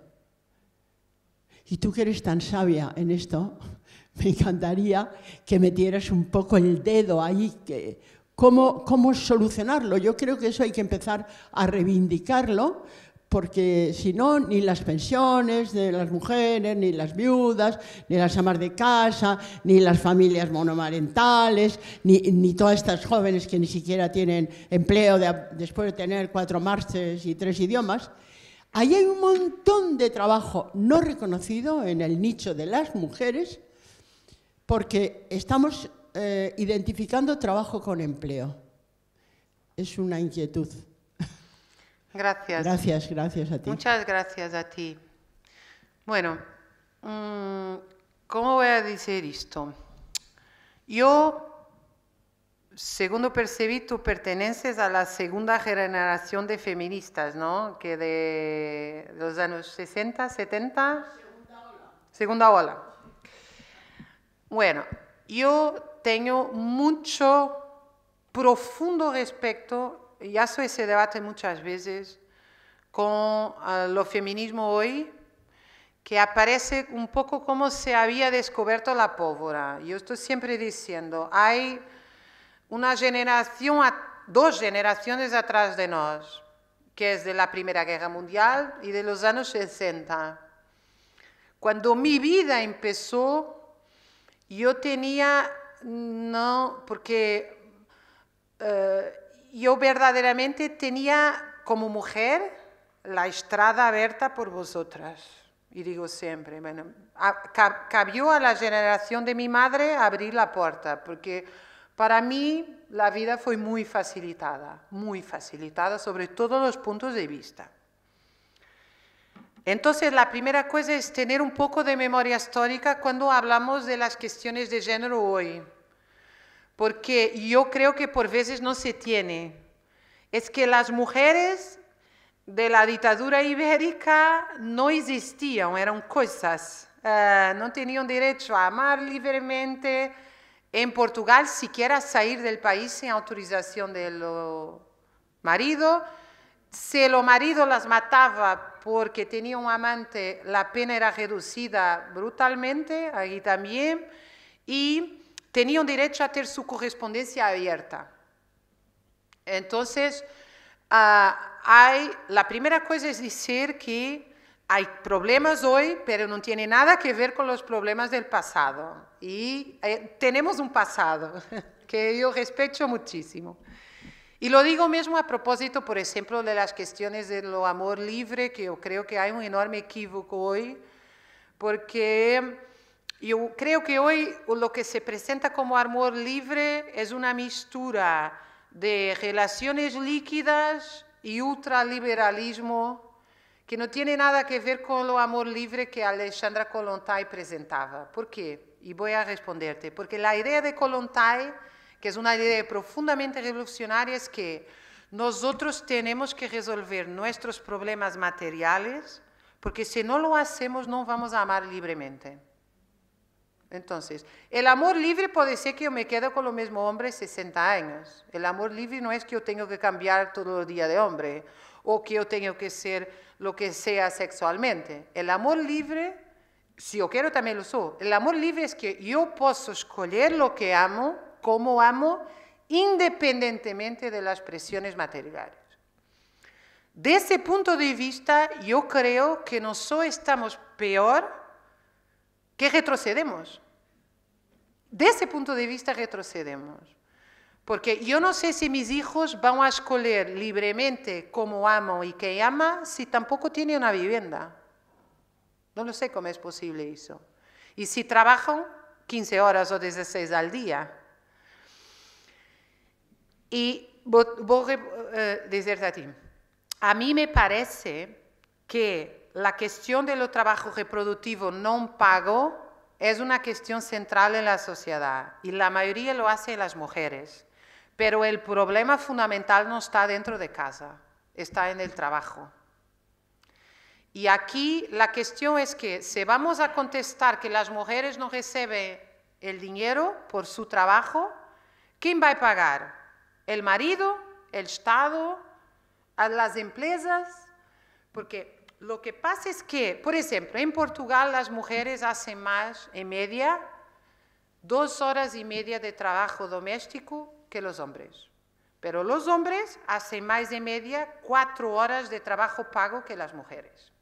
Y tú que eres tan sabia en esto, me encantaría que metieras un poco el dedo ahí, que, cómo, solucionarlo. Yo creo que eso hay que empezar a reivindicarlo porque si no, ni las pensiones de las mujeres, ni las viudas, ni las amas de casa, ni las familias monomarentales, ni, todas estas jóvenes que ni siquiera tienen empleo después de tener cuatro mártires y tres idiomas, ahí hay un montón de trabajo no reconocido en el nicho de las mujeres, porque estamos eh, identificando trabajo con empleo. Es una inquietud. Gracias. Gracias, gracias a ti. Muchas gracias a ti. Bueno, mm, ¿cómo voy a decir esto? Yo, ...segundo percibí, tú perteneces a la segunda generación de feministas, ¿no? Que de los años 60, 70. Segunda ola. Segunda ola. Bueno, yo tengo mucho profundo respeto, y hago ese debate muchas veces, con ah, lo feminismo hoy, que aparece un poco como se había descubierto la pólvora. Yo estoy siempre diciendo, hay una generación, dos generaciones atrás de nos, que es de la Primera Guerra Mundial y de los años 60. Cuando mi vida empezó, yo tenía no, porque eh, yo verdaderamente tenía como mujer la estrada abierta por vosotras. Y digo siempre, bueno, cabió a la generación de mi madre abrir la puerta, porque para mí la vida fue muy facilitada, muy facilitada sobre todos los puntos de vista. Entonces, la primera cosa es tener un poco de memoria histórica cuando hablamos de las cuestiones de género hoy, porque yo creo que por veces no se tiene. Es que las mujeres de la dictadura ibérica no existían, eran cosas, eh, no tenían derecho a amar libremente. En Portugal, siquiera salir del país sin autorización del marido, si el marido las mataba porque tenía un amante, la pena era reducida brutalmente, ahí también, y tenía un derecho a tener su correspondencia abierta. Entonces, ah, hay, la primera cosa es decir que hay problemas hoy, pero no tiene nada que ver con los problemas del pasado. Y eh, tenemos un pasado que yo respeto muchísimo. Y lo digo mismo a propósito, por ejemplo, de las cuestiones lo amor libre, que yo creo que hay un enorme equívoco hoy, porque yo creo que hoy lo que se presenta como amor libre es una mistura de relaciones líquidas y ultraliberalismo que no tiene nada que ver con lo amor libre que Alexandra Kolontai presentaba. ¿Por qué? Y voy a responderte. Porque la idea de Kolontai que es una idea profundamente revolucionaria, es que nosotros tenemos que resolver nuestros problemas materiales, porque si no lo hacemos no vamos a amar libremente. Entonces, el amor libre puede ser que yo me quede con lo mismo hombre 60 años. El amor libre no es que yo tengo que cambiar todo el día de hombre o que yo tengo que ser lo que sea sexualmente. El amor libre, si yo quiero también lo soy. El amor libre es que yo puedo escoger lo que amo Cómo amo independientemente de las presiones materiales. De ese punto de vista, yo creo que nosotros estamos peor que retrocedemos. De ese punto de vista retrocedemos. Porque yo no sé si mis hijos van a escoger libremente cómo amo y qué ama si tampoco tiene una vivienda. No lo sé cómo es posible eso. Y si trabajan 15 horas o 16 al día. Y voy a eh, decirte a ti, a mí me parece que la cuestión de los trabajos reproductivos no pago es una cuestión central en la sociedad y la mayoría lo hacen las mujeres, pero el problema fundamental no está dentro de casa, está en el trabajo. Y aquí la cuestión es que si vamos a contestar que las mujeres no reciben el dinero por su trabajo, ¿quién va a pagar? el marido, el Estado, las empresas, porque lo que pasa es que, por ejemplo, en Portugal las mujeres hacen más en media dos horas y media de trabajo doméstico que los hombres. Pero los hombres hacen más de media cuatro horas de trabajo pago que las mujeres.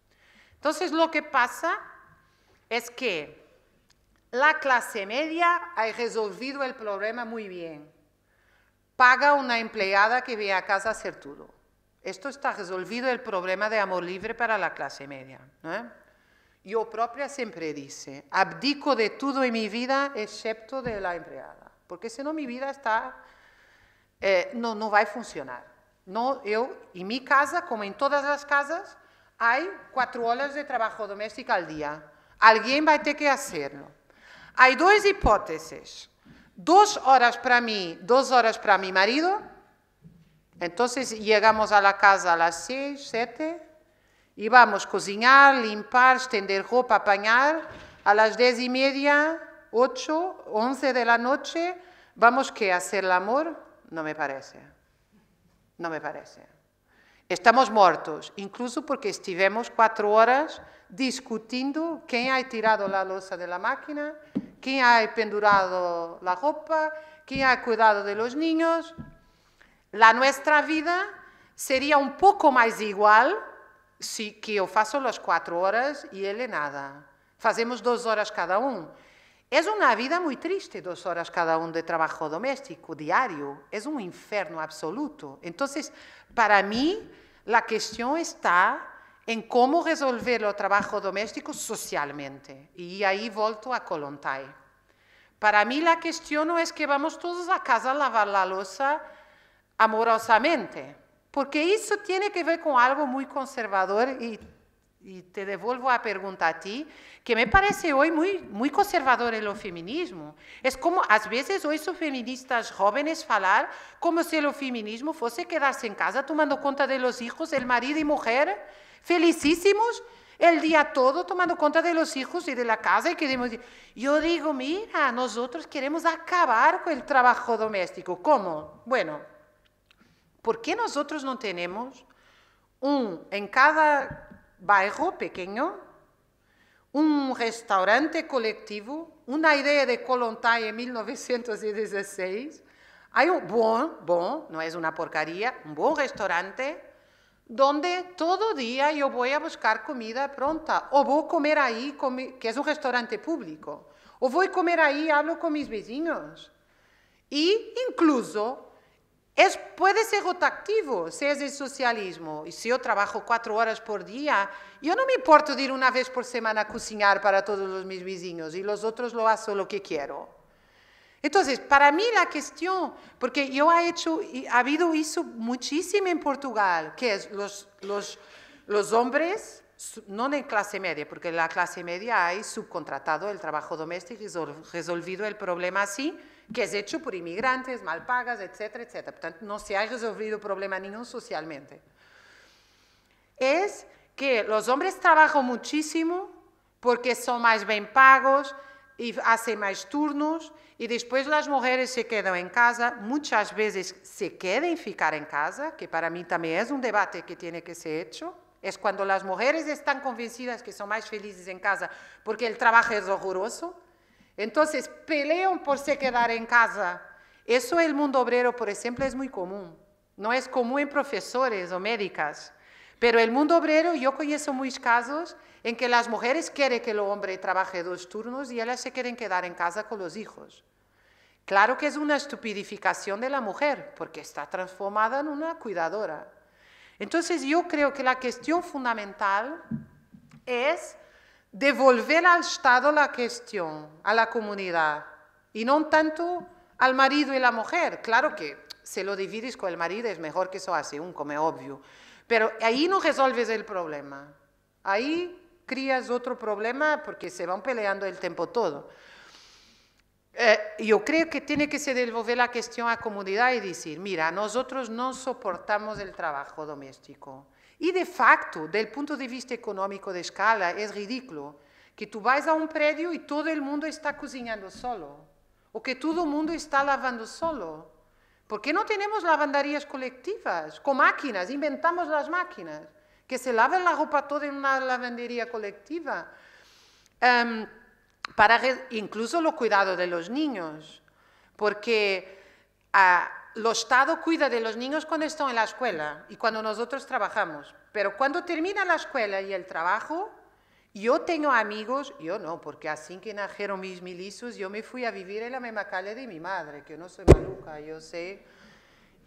Entonces lo que pasa es que la clase media ha resolvido el problema muy bien paga una empleada que viene a casa a hacer todo. Esto está resolvido el problema de amor libre para la clase media. ¿no? Yo propia siempre dice, abdico de todo en mi vida excepto de la empleada, porque si no mi vida está, eh, no, no va a funcionar. No, yo, en mi casa, como en todas las casas, hay cuatro horas de trabajo doméstico al día. Alguien va a tener que hacerlo. Hay dos hipótesis dos horas para mí, dos horas para mi marido, entonces llegamos a la casa a las seis, siete, y vamos a cocinar, limpar, extender ropa, apañar, a las diez y media, ocho, once de la noche, vamos que hacer el amor, no me parece, no me parece. Estamos muertos, incluso porque estuvimos cuatro horas discutiendo quién ha tirado la losa de la máquina, Quem há pendurado a roupa, quem há cuidado de los niños. La nuestra vida seria um pouco mais igual si que yo faço as quatro horas e ele nada. Fazemos duas horas cada um. É uma vida muito triste, duas horas cada um de trabalho doméstico, diário. É um inferno absoluto. Então, para mim, a questão está en cómo resolver el trabajo doméstico socialmente. Y ahí volto a Colontai. Para mí la cuestión no es que vamos todos a casa a lavar la losa amorosamente, porque eso tiene que ver con algo muy conservador y, te devuelvo a preguntar a ti, que me parece hoy muy, muy conservador el feminismo. Es como a veces hoy son feministas jóvenes hablar como si el feminismo fuese quedarse en casa tomando cuenta de los hijos, el marido y mujer, felicísimos el día todo tomando cuenta de los hijos y de la casa y queremos yo digo mira nosotros queremos acabar con el trabajo doméstico cómo bueno por qué nosotros no tenemos un en cada barrio pequeño un restaurante colectivo una idea de Colontai en 1916 hay un buen, buen, no es una porcaría, un buen restaurante donde todo día yo voy a buscar comida pronta, o voy a comer ahí, que es un restaurante público, o voy a comer ahí, hablo con mis vecinos. Y incluso puede ser rotativo, si es el socialismo. Y si yo trabajo cuatro horas por día, yo no me importo de ir una vez por semana a cocinar para todos los mis vecinos y los otros lo hacen lo que quiero. Entonces, para mí la cuestión, porque yo he hecho, ha habido eso muchísimo en Portugal, que es los, los, los hombres, no en clase media, porque en la clase media hay subcontratado el trabajo doméstico y resolvido el problema así, que es hecho por inmigrantes, mal pagas, etcétera, etcétera. Por tanto, no se ha resolvido problema ninguno socialmente. Es que los hombres trabajan muchísimo porque son más bien pagos y hacen más turnos y después las mujeres se quedan en casa, muchas veces se quieren ficar en casa, que para mí también es un debate que tiene que ser hecho. Es cuando las mujeres están convencidas que son más felices en casa porque el trabajo es horroroso. Entonces pelean por se quedar en casa. Eso en el mundo obrero, por ejemplo, es muy común. No es común en profesores o médicas. Pero en el mundo obrero, yo conozco muchos casos en que las mujeres quieren que el hombre trabaje dos turnos y ellas se quieren quedar en casa con los hijos. Claro que es una estupidificación de la mujer, porque está transformada en una cuidadora. Entonces yo creo que la cuestión fundamental es devolver al Estado la cuestión, a la comunidad, y no tanto al marido y la mujer. Claro que se lo divides con el marido es mejor que eso hace un come obvio, pero ahí no resuelves el problema. Ahí crías otro problema porque se van peleando el tiempo todo. Eh, yo creo que tiene que se devolver la cuestión a la comunidad y decir, mira, nosotros no soportamos el trabajo doméstico. Y de facto, del punto de vista económico de escala, es ridículo que tú vayas a un predio y todo el mundo está cocinando solo, o que todo el mundo está lavando solo. ¿Por qué no tenemos lavanderías colectivas con máquinas? Inventamos las máquinas, que se laven la ropa toda en una lavandería colectiva. Em, para incluso los cuidados de los niños, porque el ah, lo Estado cuida de los niños cuando están en la escuela y cuando nosotros trabajamos, pero cuando termina la escuela y el trabajo, yo tengo amigos, yo no, porque así que nacieron mis milicios, yo me fui a vivir en la misma calle de mi madre, que yo no soy maluca, yo sé,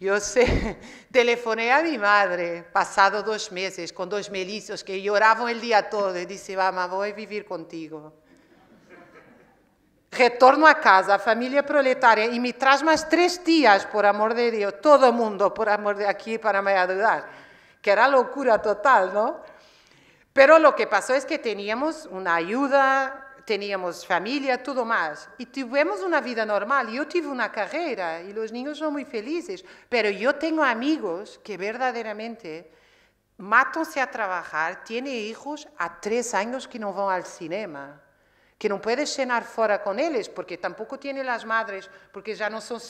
yo sé, telefoné a mi madre, pasado dos meses, con dos milicios que lloraban el día todo, y dice, mamá, voy a vivir contigo. Retorno a casa, familia proletaria, y me trasmás más tres días, por amor de Dios, todo mundo, por amor de aquí, para me ayudar. Que era locura total, ¿no? Pero lo que pasó es que teníamos una ayuda, teníamos familia, todo más. Y tuvimos una vida normal. Yo tuve una carrera y los niños son muy felices. Pero yo tengo amigos que verdaderamente matanse a trabajar, tiene hijos a tres años que no van al cinema que no puedes cenar fuera con ellos, porque tampoco tiene las madres, porque ya no son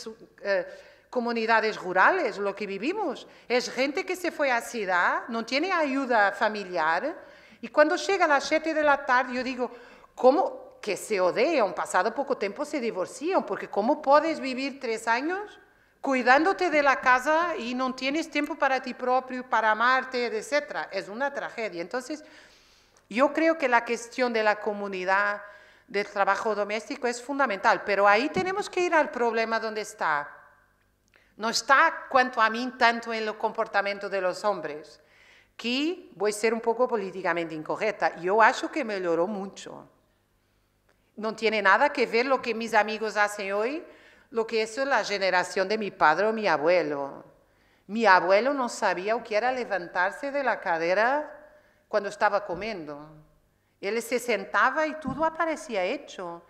eh, comunidades rurales lo que vivimos. Es gente que se fue a ciudad, no tiene ayuda familiar, y cuando llega a las 7 de la tarde, yo digo, ¿cómo que se odean? Pasado poco tiempo se divorcian, porque ¿cómo puedes vivir tres años cuidándote de la casa y no tienes tiempo para ti propio, para amarte, etcétera Es una tragedia. Entonces, yo creo que la cuestión de la comunidad, del trabajo doméstico es fundamental, pero ahí tenemos que ir al problema donde está. No está, cuanto a mí, tanto en el comportamiento de los hombres, Aquí voy a ser un poco políticamente incorrecta. Yo acho que mejoró mucho. No tiene nada que ver lo que mis amigos hacen hoy, lo que es la generación de mi padre o mi abuelo. Mi abuelo no sabía o que era levantarse de la cadera cuando estaba comiendo. Él se sentaba y todo aparecía hecho.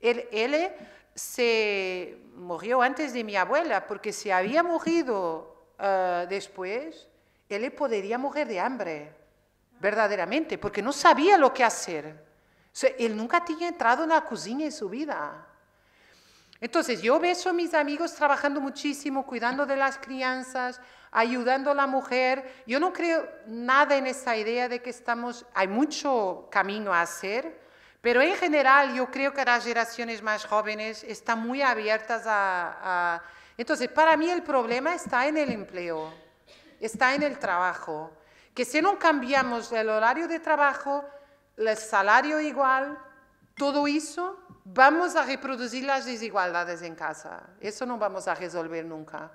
Él, eh, se murió antes de mi abuela, porque si había murido eh, después, él podría morir de hambre, verdaderamente, porque no sabía lo que hacer. él nunca había entrado en la cocina en su vida. Entonces, yo beso a mis amigos trabajando muchísimo, cuidando de las crianzas, ayudando a la mujer. Yo no creo nada en esa idea de que estamos, hay mucho camino a hacer, pero en general yo creo que las generaciones más jóvenes están muy abiertas a, a... Entonces, para mí el problema está en el empleo, está en el trabajo, que si no cambiamos el horario de trabajo, el salario igual, todo eso, vamos a reproducir las desigualdades en casa. Eso no vamos a resolver nunca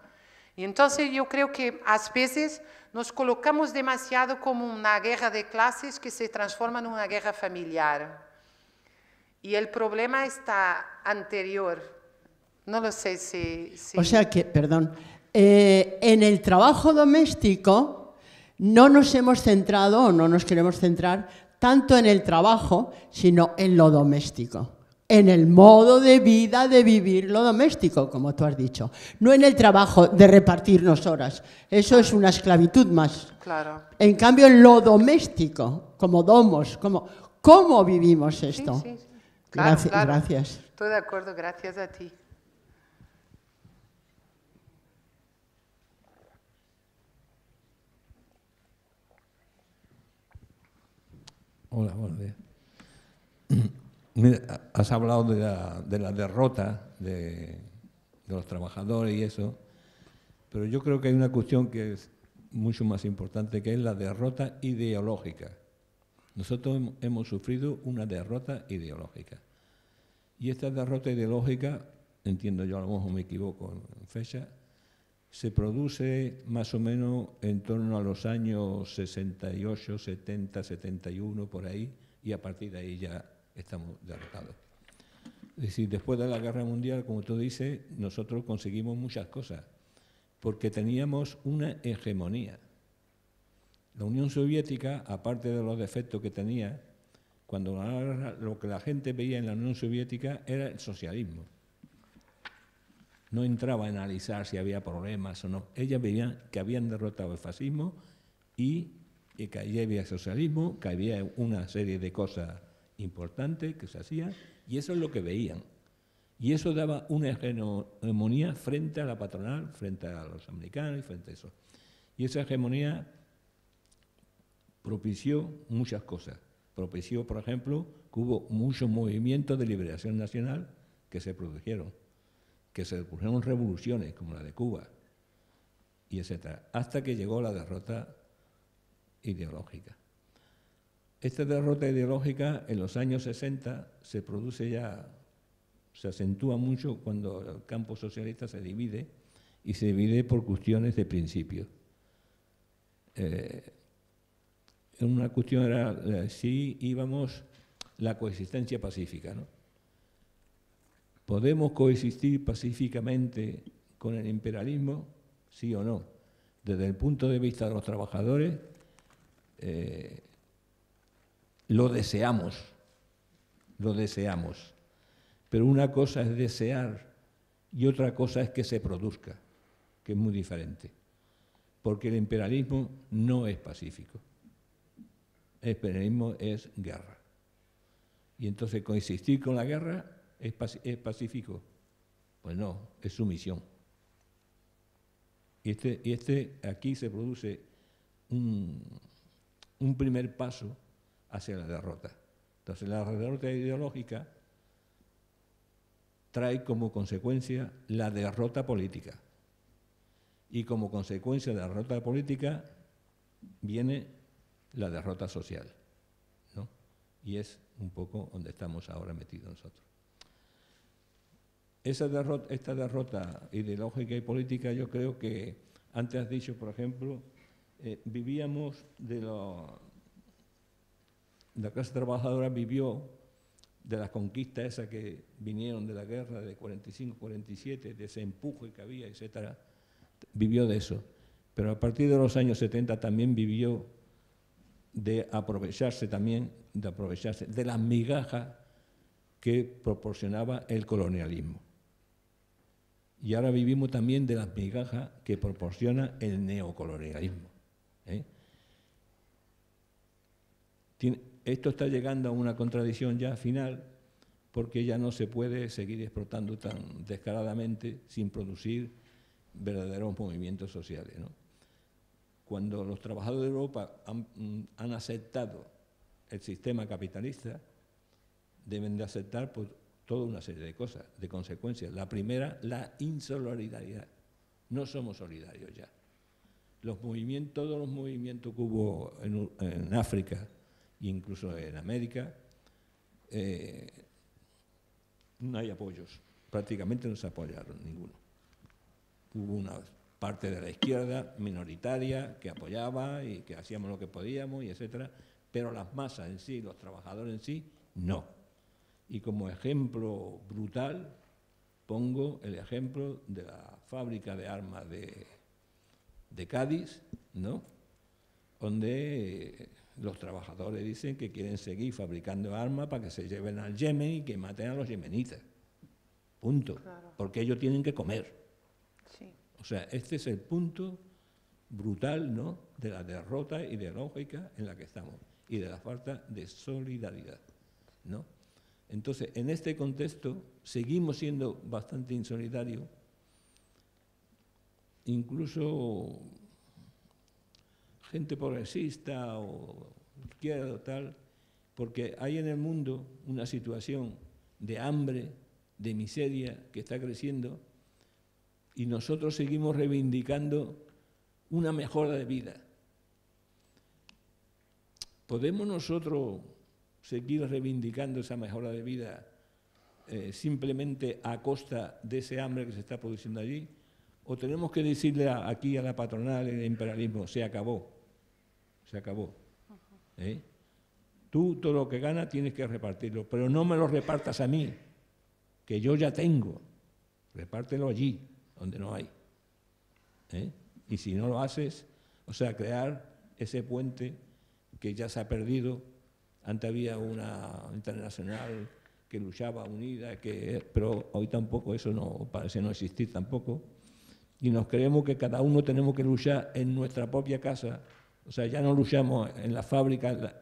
entonces yo creo que a veces nos colocamos demasiado como una guerra de clases que se transforma en una guerra familiar. Y el problema está anterior. No lo sé si... O sea que, perdón, eh, en el trabajo doméstico no nos hemos centrado o no nos queremos centrar tanto en el trabajo, sino en lo doméstico en el modo de vida de vivir lo doméstico, como tú has dicho, no en el trabajo de repartirnos horas. Eso es una esclavitud más. Claro. En cambio, en lo doméstico, como domos, como cómo vivimos esto. gracias, gracias. Estoy de acuerdo, gracias a ti. Hola, buenos días has hablado de la, derrota de, los trabajadores y eso, pero yo creo que hay una cuestión que es mucho más importante, que es la derrota ideológica. Nosotros hemos, sufrido una derrota ideológica. Y esta derrota ideológica, entiendo yo, a lo mejor me equivoco en fecha, se produce más o menos en torno a los años 68, 70, 71, por ahí, y a partir de ahí ya estamos derrotados. Es decir, después de la guerra mundial, como tú dices, nosotros conseguimos muchas cosas, porque teníamos una hegemonía. La Unión Soviética, aparte de los defectos que tenía, cuando lo que la gente veía en la Unión Soviética era el socialismo. No entraba a analizar si había problemas o no. Ellas veían que habían derrotado el fascismo y, que allí había socialismo, que había una serie de cosas importante que se hacía y eso es lo que veían. Y eso daba una hegemonía frente a la patronal, frente a los americanos y frente a eso. Y esa hegemonía propició muchas cosas. Propició, por ejemplo, que hubo muchos movimientos de liberación nacional que se produjeron, que se produjeron revoluciones como la de Cuba, y etcétera, hasta que llegó la derrota ideológica. Esta derrota ideológica en los años 60 se produce ya, se acentúa mucho cuando el campo socialista se divide y se divide por cuestiones de principio. Eh, una cuestión era eh, si íbamos la coexistencia pacífica. ¿no? ¿Podemos coexistir pacíficamente con el imperialismo? Sí o no. Desde el punto de vista de los trabajadores, eh, lo deseamos, lo deseamos. Pero una cosa es desear y otra cosa es que se produzca, que es muy diferente. Porque el imperialismo no es pacífico. El imperialismo es guerra. Y entonces coexistir con la guerra es, pacífico. Pues no, es sumisión. Y este, y este aquí se produce un primer paso hacia la derrota. Entonces la derrota ideológica trae como consecuencia la derrota política. Y como consecuencia de la derrota política viene la derrota social. Y es un poco donde estamos ahora metidos nosotros. esta derrota ideológica y política yo creo que, antes has dicho, por ejemplo, eh, vivíamos de, lo, la clase trabajadora vivió de la conquista esa que vinieron de la guerra de 45-47, de ese empuje que había, etcétera, vivió de eso. Pero a partir de los años 70 también vivió de aprovecharse también, de aprovecharse de las migajas que proporcionaba el colonialismo. Y ahora vivimos también de las migajas que proporciona el neocolonialismo. ¿eh? esto está llegando a una contradicción ya final, porque ya no se puede seguir explotando tan descaradamente sin producir verdaderos movimientos sociales. Cuando los trabajadores de Europa mm, han, aceptado el sistema capitalista, deben de aceptar pues, toda una serie de cosas, de consecuencias. La primera, la insolidaridad. No somos solidarios ya. Los movimientos, todos los movimientos que hubo en África, incluso en América, eh, no hay apoyos, prácticamente no se apoyaron ninguno. Hubo una parte de la izquierda minoritaria que apoyaba y que hacíamos lo que podíamos y etcétera, pero las masas en sí, los trabajadores en sí, no. Y como ejemplo brutal pongo el ejemplo de la fábrica de armas de, Cádiz, ¿no? donde eh, los trabajadores dicen que quieren seguir fabricando armas para que se lleven al Yemen y que maten a los yemenitas. Punto. Porque ellos tienen que comer. Sí. O sea, este es el punto brutal ¿no? de la derrota ideológica en la que estamos y de la falta de solidaridad. ¿no? Entonces, en este contexto, seguimos siendo bastante insolidarios. Incluso gente progresista o izquierda o tal, porque hay en el mundo una situación de hambre, de miseria que está creciendo y nosotros seguimos reivindicando una mejora de vida. ¿Podemos nosotros seguir reivindicando esa mejora de vida eh, simplemente a costa de ese hambre que se está produciendo allí? ¿O tenemos que decirle aquí a la patronal el imperialismo, se acabó? se acabó. ¿eh? Tú todo lo que ganas tienes que repartirlo, pero no me lo repartas a mí, que yo ya tengo. Repártelo allí, donde no hay. ¿eh? Y si no lo haces, o sea, crear ese puente que ya se ha perdido. Antes había una internacional que luchaba unida, que, pero hoy tampoco eso no parece no existir tampoco. Y nos creemos que cada uno tenemos que luchar en nuestra propia casa o sea, ya no luchamos en la fábrica,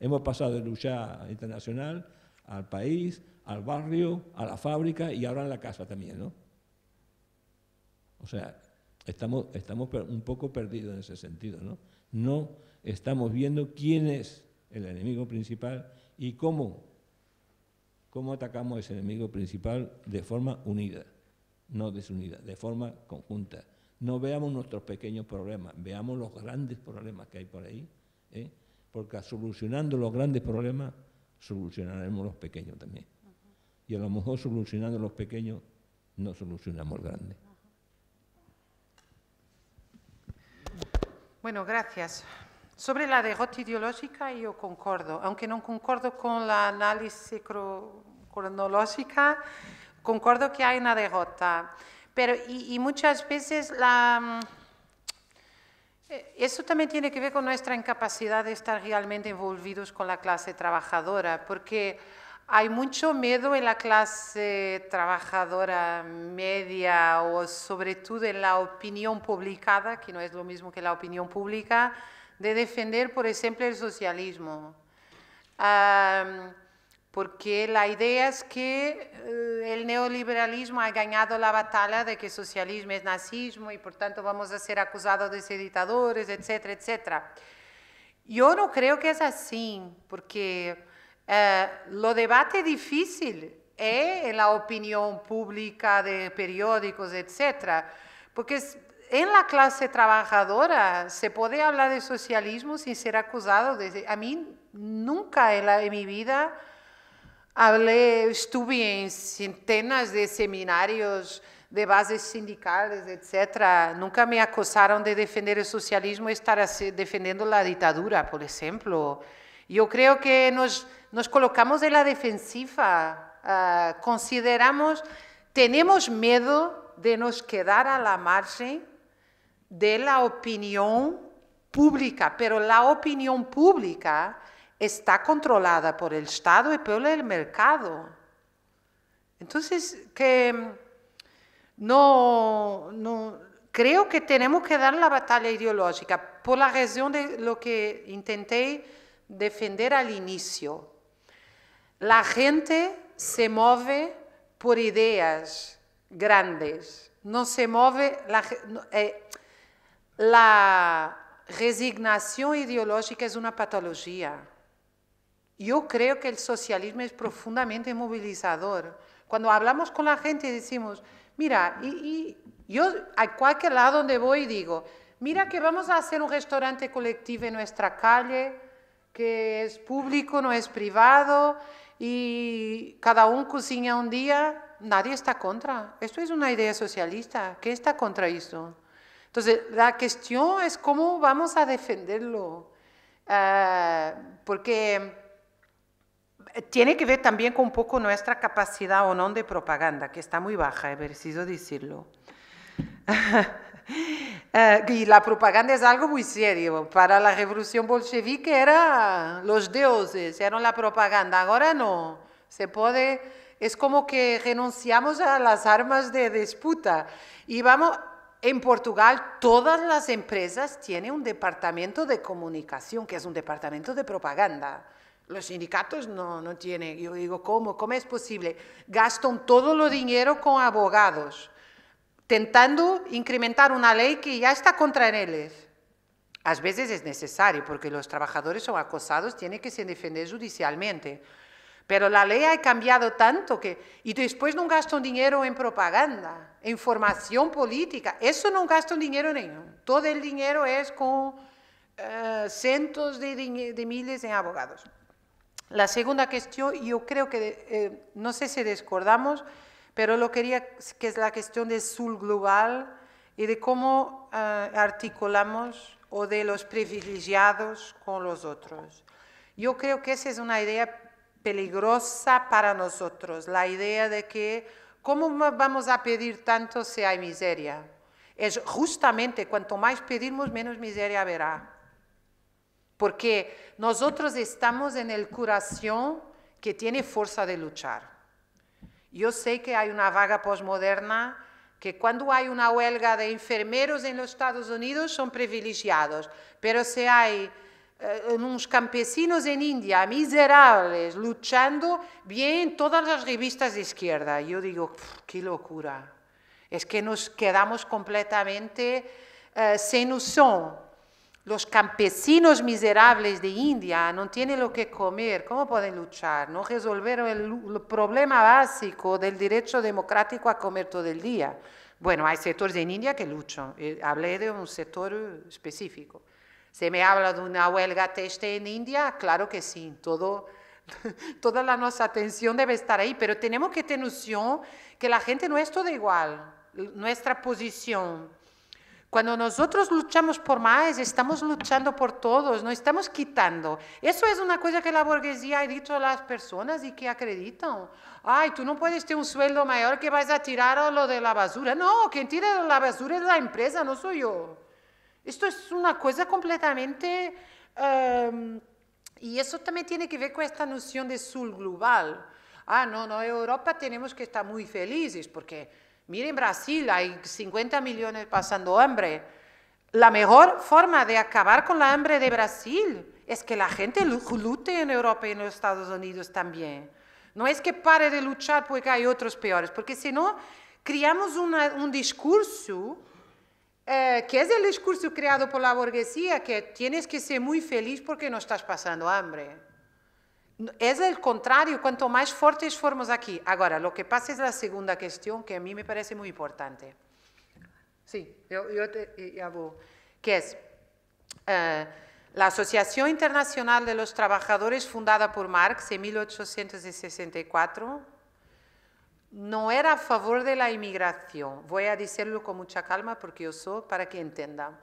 hemos pasado de luchar internacional al país, al barrio, a la fábrica y ahora en la casa también, ¿no? O sea, estamos, estamos un poco perdidos en ese sentido, ¿no? No estamos viendo quién es el enemigo principal y cómo, cómo atacamos a ese enemigo principal de forma unida, no desunida, de forma conjunta. No veamos nuestros pequeños problemas, veamos los grandes problemas que hay por ahí, ¿eh? porque solucionando los grandes problemas, solucionaremos los pequeños también. Y a lo mejor solucionando los pequeños, no solucionamos los grandes. Bueno, gracias. Sobre la derrota ideológica yo concordo, aunque no concordo con la análisis cronológica, concordo que hay una derrota. Pero, y, muchas veces la, mm, eh, eso también tiene que ver con nuestra incapacidad de estar realmente envolvidos con la clase trabajadora, porque hay mucho miedo en la clase trabajadora media o sobre todo en la opinión publicada, que no es lo mismo que la opinión pública, de defender, por ejemplo, el socialismo porque la idea es que eh, el neoliberalismo ha ganado la batalla de que socialismo es nazismo y por tanto vamos a ser acusados de ser dictadores, etcétera, etcétera. Yo no creo que es así, porque eh, lo debate difícil es ¿eh? en la opinión pública de periódicos, etcétera, porque en la clase trabajadora se puede hablar de socialismo sin ser acusado de... A mí nunca en, la, en mi vida Hablé, estuve en centenas de seminarios de bases sindicales, etc. Nunca me acosaron de defender el socialismo y estar defendiendo la dictadura, por ejemplo. Yo creo que nos, nos colocamos en la defensiva, ah, consideramos, tenemos miedo de nos quedar a la margen de la opinión pública, pero la opinión pública está controlada por el Estado y por el mercado. Entonces, mm, creo que tenemos que dar la batalla ideológica por la razón de lo que intenté defender al inicio. La gente se mueve por ideas grandes, no se mueve la, eh, la resignación ideológica es una patología. Yo creo que el socialismo es profundamente movilizador. Cuando hablamos con la gente decimos, mira, y, yo a cualquier lado donde voy digo, mira que vamos a hacer un restaurante colectivo en nuestra calle, que es público, no es privado, y cada uno cocina un día, nadie está contra. Esto es una idea socialista. ¿Qué está contra esto? Entonces, la cuestión es cómo vamos a defenderlo. Ah, porque eh, tiene que ver también con un poco nuestra capacidad o no de propaganda, que está muy baja, es eh, preciso decirlo. Eh, y la propaganda es algo muy serio. Para la revolución bolchevique era los dioses, eran la propaganda. Ahora no. Se puede, es como que renunciamos a las armas de disputa. Y vamos, en Portugal todas las empresas tienen un departamento de comunicación, que es un departamento de propaganda. Los sindicatos no, no tienen, yo digo, ¿cómo? ¿Cómo es posible? Gastan todo el dinero con abogados, tentando incrementar una ley que ya está contra ellos. A veces es necesario, porque los trabajadores son acosados, tienen que se defender judicialmente. Pero la ley ha cambiado tanto que... Y e después no gastan dinero en em propaganda, en em formación política. Eso no gastan dinero ninguno. Todo el dinero es con eh, cientos de, de miles de em abogados. La segunda cuestión, yo creo que, eh, no sé si discordamos, pero lo quería que es la cuestión del sur global y de cómo eh, articulamos o de los privilegiados con los otros. Yo creo que esa es una idea peligrosa para nosotros, la idea de que cómo vamos a pedir tanto si hay miseria. Es justamente cuanto más pedimos, menos miseria habrá porque nosotros estamos en el curación que tiene fuerza de luchar. Yo sé que hay una vaga posmoderna que cuando hay una huelga de enfermeros en los Estados Unidos son privilegiados, pero si hay eh, unos campesinos en India miserables luchando, bien todas las revistas de izquierda. Yo digo, qué locura. Es que nos quedamos completamente eh, sin usón los campesinos miserables de India no tienen lo que comer, ¿cómo pueden luchar? No resolveron el, problema básico del derecho democrático a comer todo el día. Bueno, hay sectores en India que luchan, eh, hablé de un sector específico. ¿Se me habla de una huelga teste en India? Claro que sí, todo, toda la nuestra atención debe estar ahí, pero tenemos que tener noción que la gente no es toda igual, nuestra posición cuando nosotros luchamos por más, estamos luchando por todos, no estamos quitando. Eso es una cosa que la burguesía ha dicho a las personas y que acreditan. Ay, tú no puedes tener un sueldo mayor que vas a tirar lo de la basura. No, quien tira la basura es la empresa, no soy yo. Esto es una cosa completamente... Em, y eso también tiene que ver con esta noción de sur global. Ah, no, no, Europa tenemos que estar muy felices porque Miren Brasil, hay 50 millones pasando hambre. La mejor forma de acabar con la hambre de Brasil es que la gente lute en Europa y en los Estados Unidos también. No es que pare de luchar porque hay otros peores, porque si no, creamos un discurso eh, que es el discurso creado por la burguesía, que tienes que ser muy feliz porque no estás pasando hambre. Es el contrario, cuanto más fuertes formos aquí. Ahora, lo que pasa es la segunda cuestión que a mí me parece muy importante. Sí, yo, te, ya Que es, eh, la Asociación Internacional de los Trabajadores, fundada por Marx en 1864, no era a favor de la inmigración. Voy a decirlo con mucha calma porque yo soy para que entendan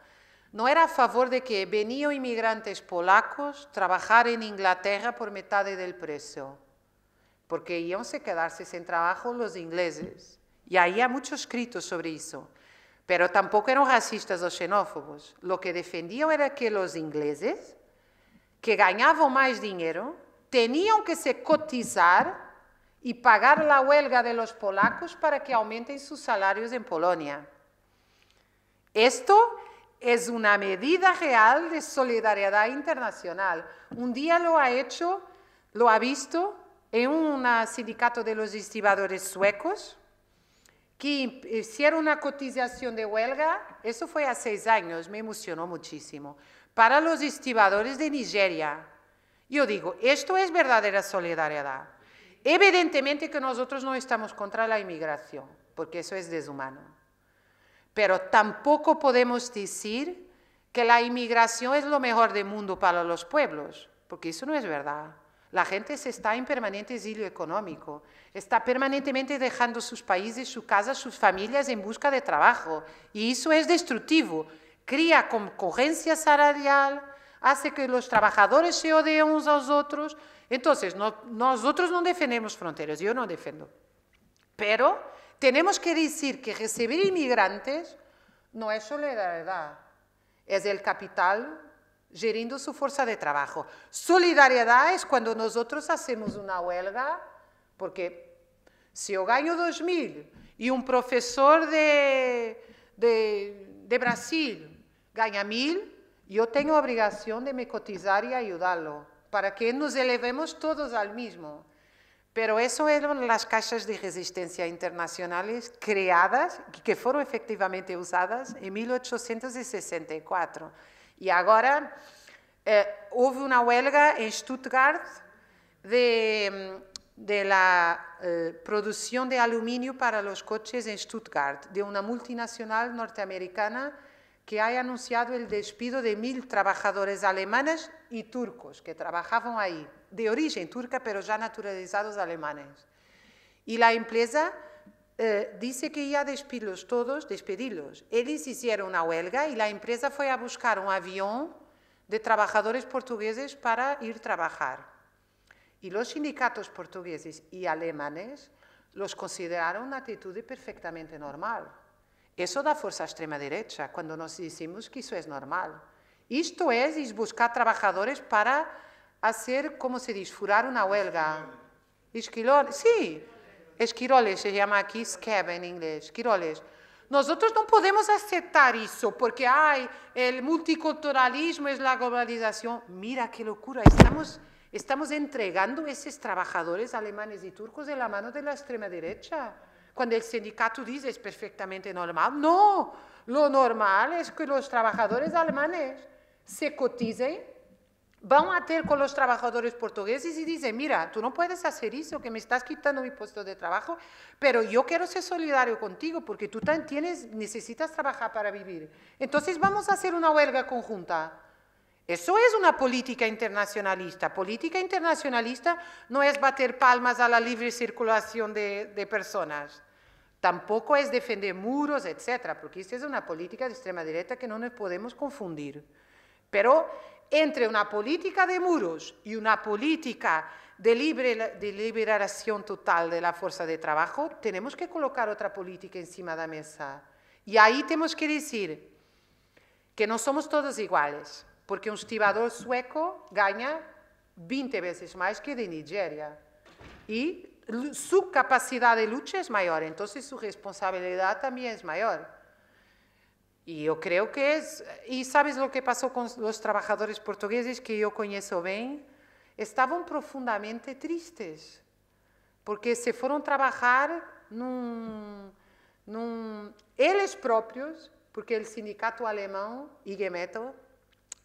no era a favor de que venían inmigrantes polacos trabajar en Inglaterra por mitad del precio, porque iban a quedarse sin trabajo los ingleses. Y ahí hay muchos escritos sobre eso. Pero tampoco eran racistas o xenófobos. Lo que defendían era que los ingleses, que ganaban más dinero, tenían que se cotizar y pagar la huelga de los polacos para que aumenten sus salarios en Polonia. Esto es una medida real de solidaridad internacional. Un día lo ha hecho, lo ha visto en un sindicato de los estibadores suecos que hicieron una cotización de huelga, eso fue hace seis años, me emocionó muchísimo, para los estibadores de Nigeria. Yo digo, esto es verdadera solidaridad. Evidentemente que nosotros no estamos contra la inmigración, porque eso es deshumano. Pero tampoco podemos decir que la inmigración es lo mejor del mundo para los pueblos, porque eso no es verdad. La gente se está en permanente exilio económico, está permanentemente dejando sus países, sus casas, sus familias en busca de trabajo, y eso es destructivo. Cría concurrencia salarial, hace que los trabajadores se odien unos a los otros. Entonces, no, nosotros no defendemos fronteras, yo no defiendo. Pero tenemos que decir que recibir inmigrantes no es solidaridad, es el capital geriendo su fuerza de trabajo. Solidaridad es cuando nosotros hacemos una huelga, porque si yo gano 2.000 y un profesor de, de, Brasil gana 1.000, yo tengo obligación de me cotizar y ayudarlo, para que nos elevemos todos al mismo. Pero eso eran las cajas de resistencia internacionales creadas, que fueron efectivamente usadas en 1864. Y ahora eh, hubo una huelga en Stuttgart de, la eh, producción de aluminio para los coches en Stuttgart, de una multinacional norteamericana que ha anunciado el despido de mil trabajadores alemanes y turcos que trabajaban ahí de origen turca, pero ya naturalizados alemanes. Y la empresa eh, dice que ya despedirlos todos, despedirlos Ellos hicieron una huelga y la empresa fue a buscar un avión de trabajadores portugueses para ir a trabajar. Y los sindicatos portugueses y alemanes los consideraron una actitud perfectamente normal. Eso da fuerza a extrema derecha cuando nos decimos que eso es normal. Esto es, es buscar trabajadores para hacer, ¿cómo se dice? Furar una huelga. Esquiroles, sí. Esquiroles se llama aquí Skeb en inglés, esquiroles. Nosotros no podemos aceptar eso porque hay el multiculturalismo, es la globalización. Mira qué locura, estamos, estamos entregando a esos trabajadores alemanes y turcos de la mano de la extrema derecha. Cuando el sindicato dice es perfectamente normal, no, lo normal es que los trabajadores alemanes se coticen van a tener con los trabajadores portugueses y dicen, mira, tú no puedes hacer eso, que me estás quitando mi puesto de trabajo, pero yo quiero ser solidario contigo porque tú también tienes, necesitas trabajar para vivir. Entonces vamos a hacer una huelga conjunta. Eso es una política internacionalista. Política internacionalista no es bater palmas a la libre circulación de, de personas. Tampoco es defender muros, etcétera, porque esta es una política de extrema derecha que no nos podemos confundir. Pero entre una política de muros y una política de, liberación total de la fuerza de trabajo, tenemos que colocar otra política encima de la mesa. Y ahí tenemos que decir que no somos todos iguales, porque un estibador sueco gana 20 veces más que de Nigeria. Y su capacidad de lucha es mayor, entonces su responsabilidad también es mayor. E eu creio que es, E sabes o que passou com os trabalhadores portugueses que eu conheço bem estavam profundamente tristes, porque se foram trabalhar num, num, eles próprios, porque o sindicato alemão, IG Metal,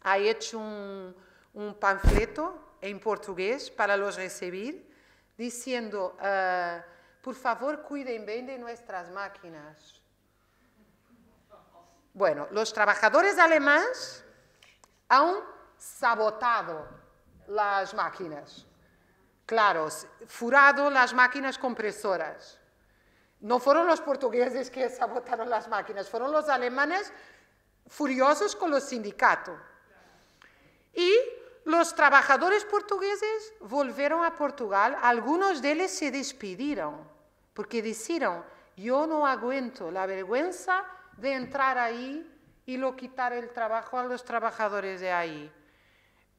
ha hecho um, um panfleto em português para os receber, dizendo, uh, ah, por favor, cuidem bem de nossas máquinas. Bueno, los trabajadores alemanes han sabotado las máquinas. Claro, furado las máquinas compresoras. No fueron los portugueses que sabotaron las máquinas, fueron los alemanes furiosos con los sindicatos. Y los trabajadores portugueses volvieron a Portugal, algunos de ellos se despidieron, porque dijeron, yo no aguento la vergüenza de entrar ahí y lo quitar el trabajo a los trabajadores de ahí.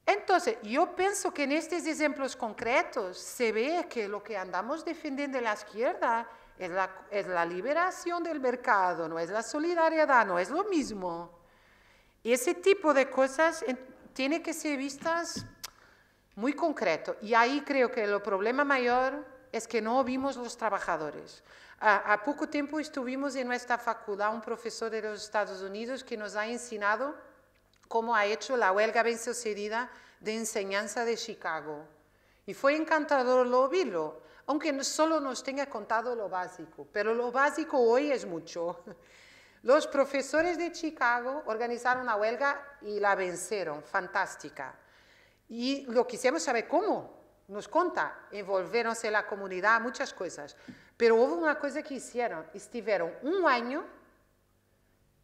Entonces, yo pienso que en estos ejemplos concretos se ve que lo que andamos defendiendo de la izquierda es la, liberación del mercado, no es la solidaridad, no es lo mismo. Y ese tipo de cosas tiene que ser vistas muy concreto. Y ahí creo que el problema mayor es que no vimos los trabajadores poco tiempo estuvimos en em nuestra facultad un um profesor de los Estados Unidos que nos ha enseñado cómo ha hecho la huelga bien sucedida de enseñanza de Chicago. Y e fue encantador lo oírlo, aunque solo nos tenga contado lo básico, pero lo básico hoy es mucho. Los profesores de Chicago organizaron e la huelga y la vencieron, fantástica. Y e lo quisimos saber cómo, nos conta, envolveram-se na comunidade, muitas coisas. Pero houve uma coisa que fizeram estiveram um ano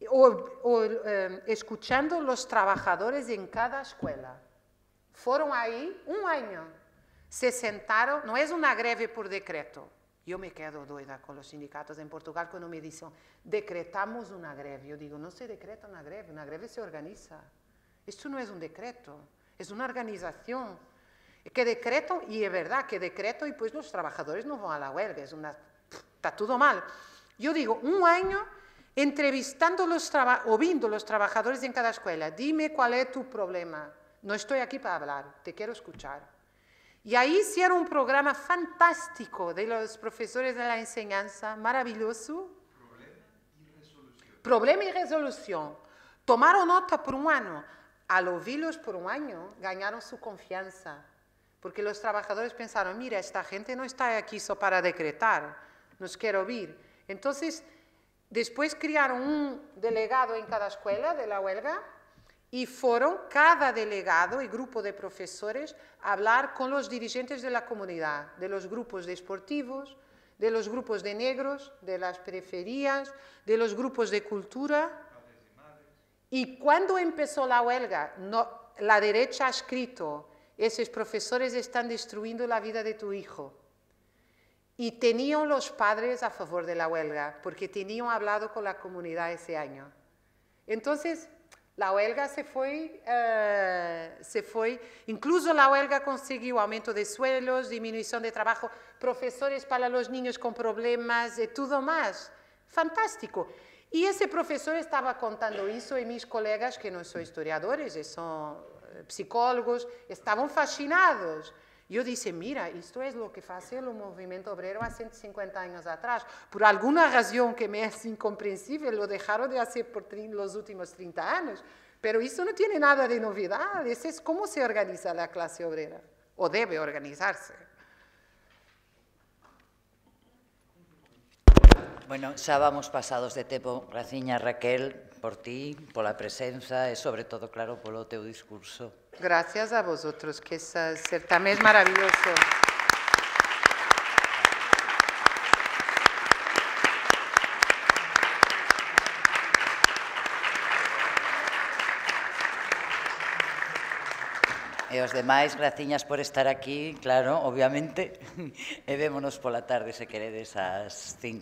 eh, escutando os trabalhadores em cada escola. Foram aí um ano, se sentaram, não é uma greve por decreto. Eu me quedo doida com os sindicatos em Portugal quando me dizem decretamos uma greve. Eu digo, não se decreta uma greve, uma greve se organiza. Isto não é um decreto, é uma organização. que decreto, y es verdad que decreto, y pues los trabajadores no van a la huelga, es una, está todo mal. Yo digo, un año entrevistando los o viendo los trabajadores en cada escuela, dime cuál es tu problema, no estoy aquí para hablar, te quiero escuchar. Y ahí hicieron un programa fantástico de los profesores de la enseñanza, maravilloso. Problema y resolución. Problema y resolución. Tomaron nota por un año. Al oírlos por un año, ganaron su confianza porque los trabajadores pensaron, mira, esta gente no está aquí solo para decretar, nos quiero oír. Entonces, después crearon un delegado en cada escuela de la huelga y fueron cada delegado y grupo de profesores a hablar con los dirigentes de la comunidad, de los grupos de de los grupos de negros, de las periferias, de los grupos de cultura. Y cuando empezó la huelga, no, la derecha ha escrito esos profesores están destruyendo la vida de tu hijo. Y tenían los padres a favor de la huelga, porque tenían hablado con la comunidad ese año. Entonces, la huelga se fue, eh, se fue, incluso la huelga consiguió aumento de suelos, disminución de trabajo, profesores para los niños con problemas, y todo más. Fantástico. Y ese profesor estaba contando eso y mis colegas, que no son historiadores, son eh, psicólogos, estaban fascinados. Yo dije, mira, esto es lo que hace el movimiento obrero hace 150 años atrás. Por alguna razón que me es incomprensible, lo dejaron de hacer por los últimos 30 años. Pero eso no tiene nada de novedad, eso es cómo se organiza la clase obrera, o debe organizarse. Bueno, ya vamos pasados de tempo, graciña Raquel, por ti, pola presenza e, sobre todo, claro, polo teu discurso. Gracias a vosotros, que esa, certamente es maravilloso. E os demais, graciñas por estar aquí, claro, obviamente, e vémonos pola tarde, se queredes, ás 5.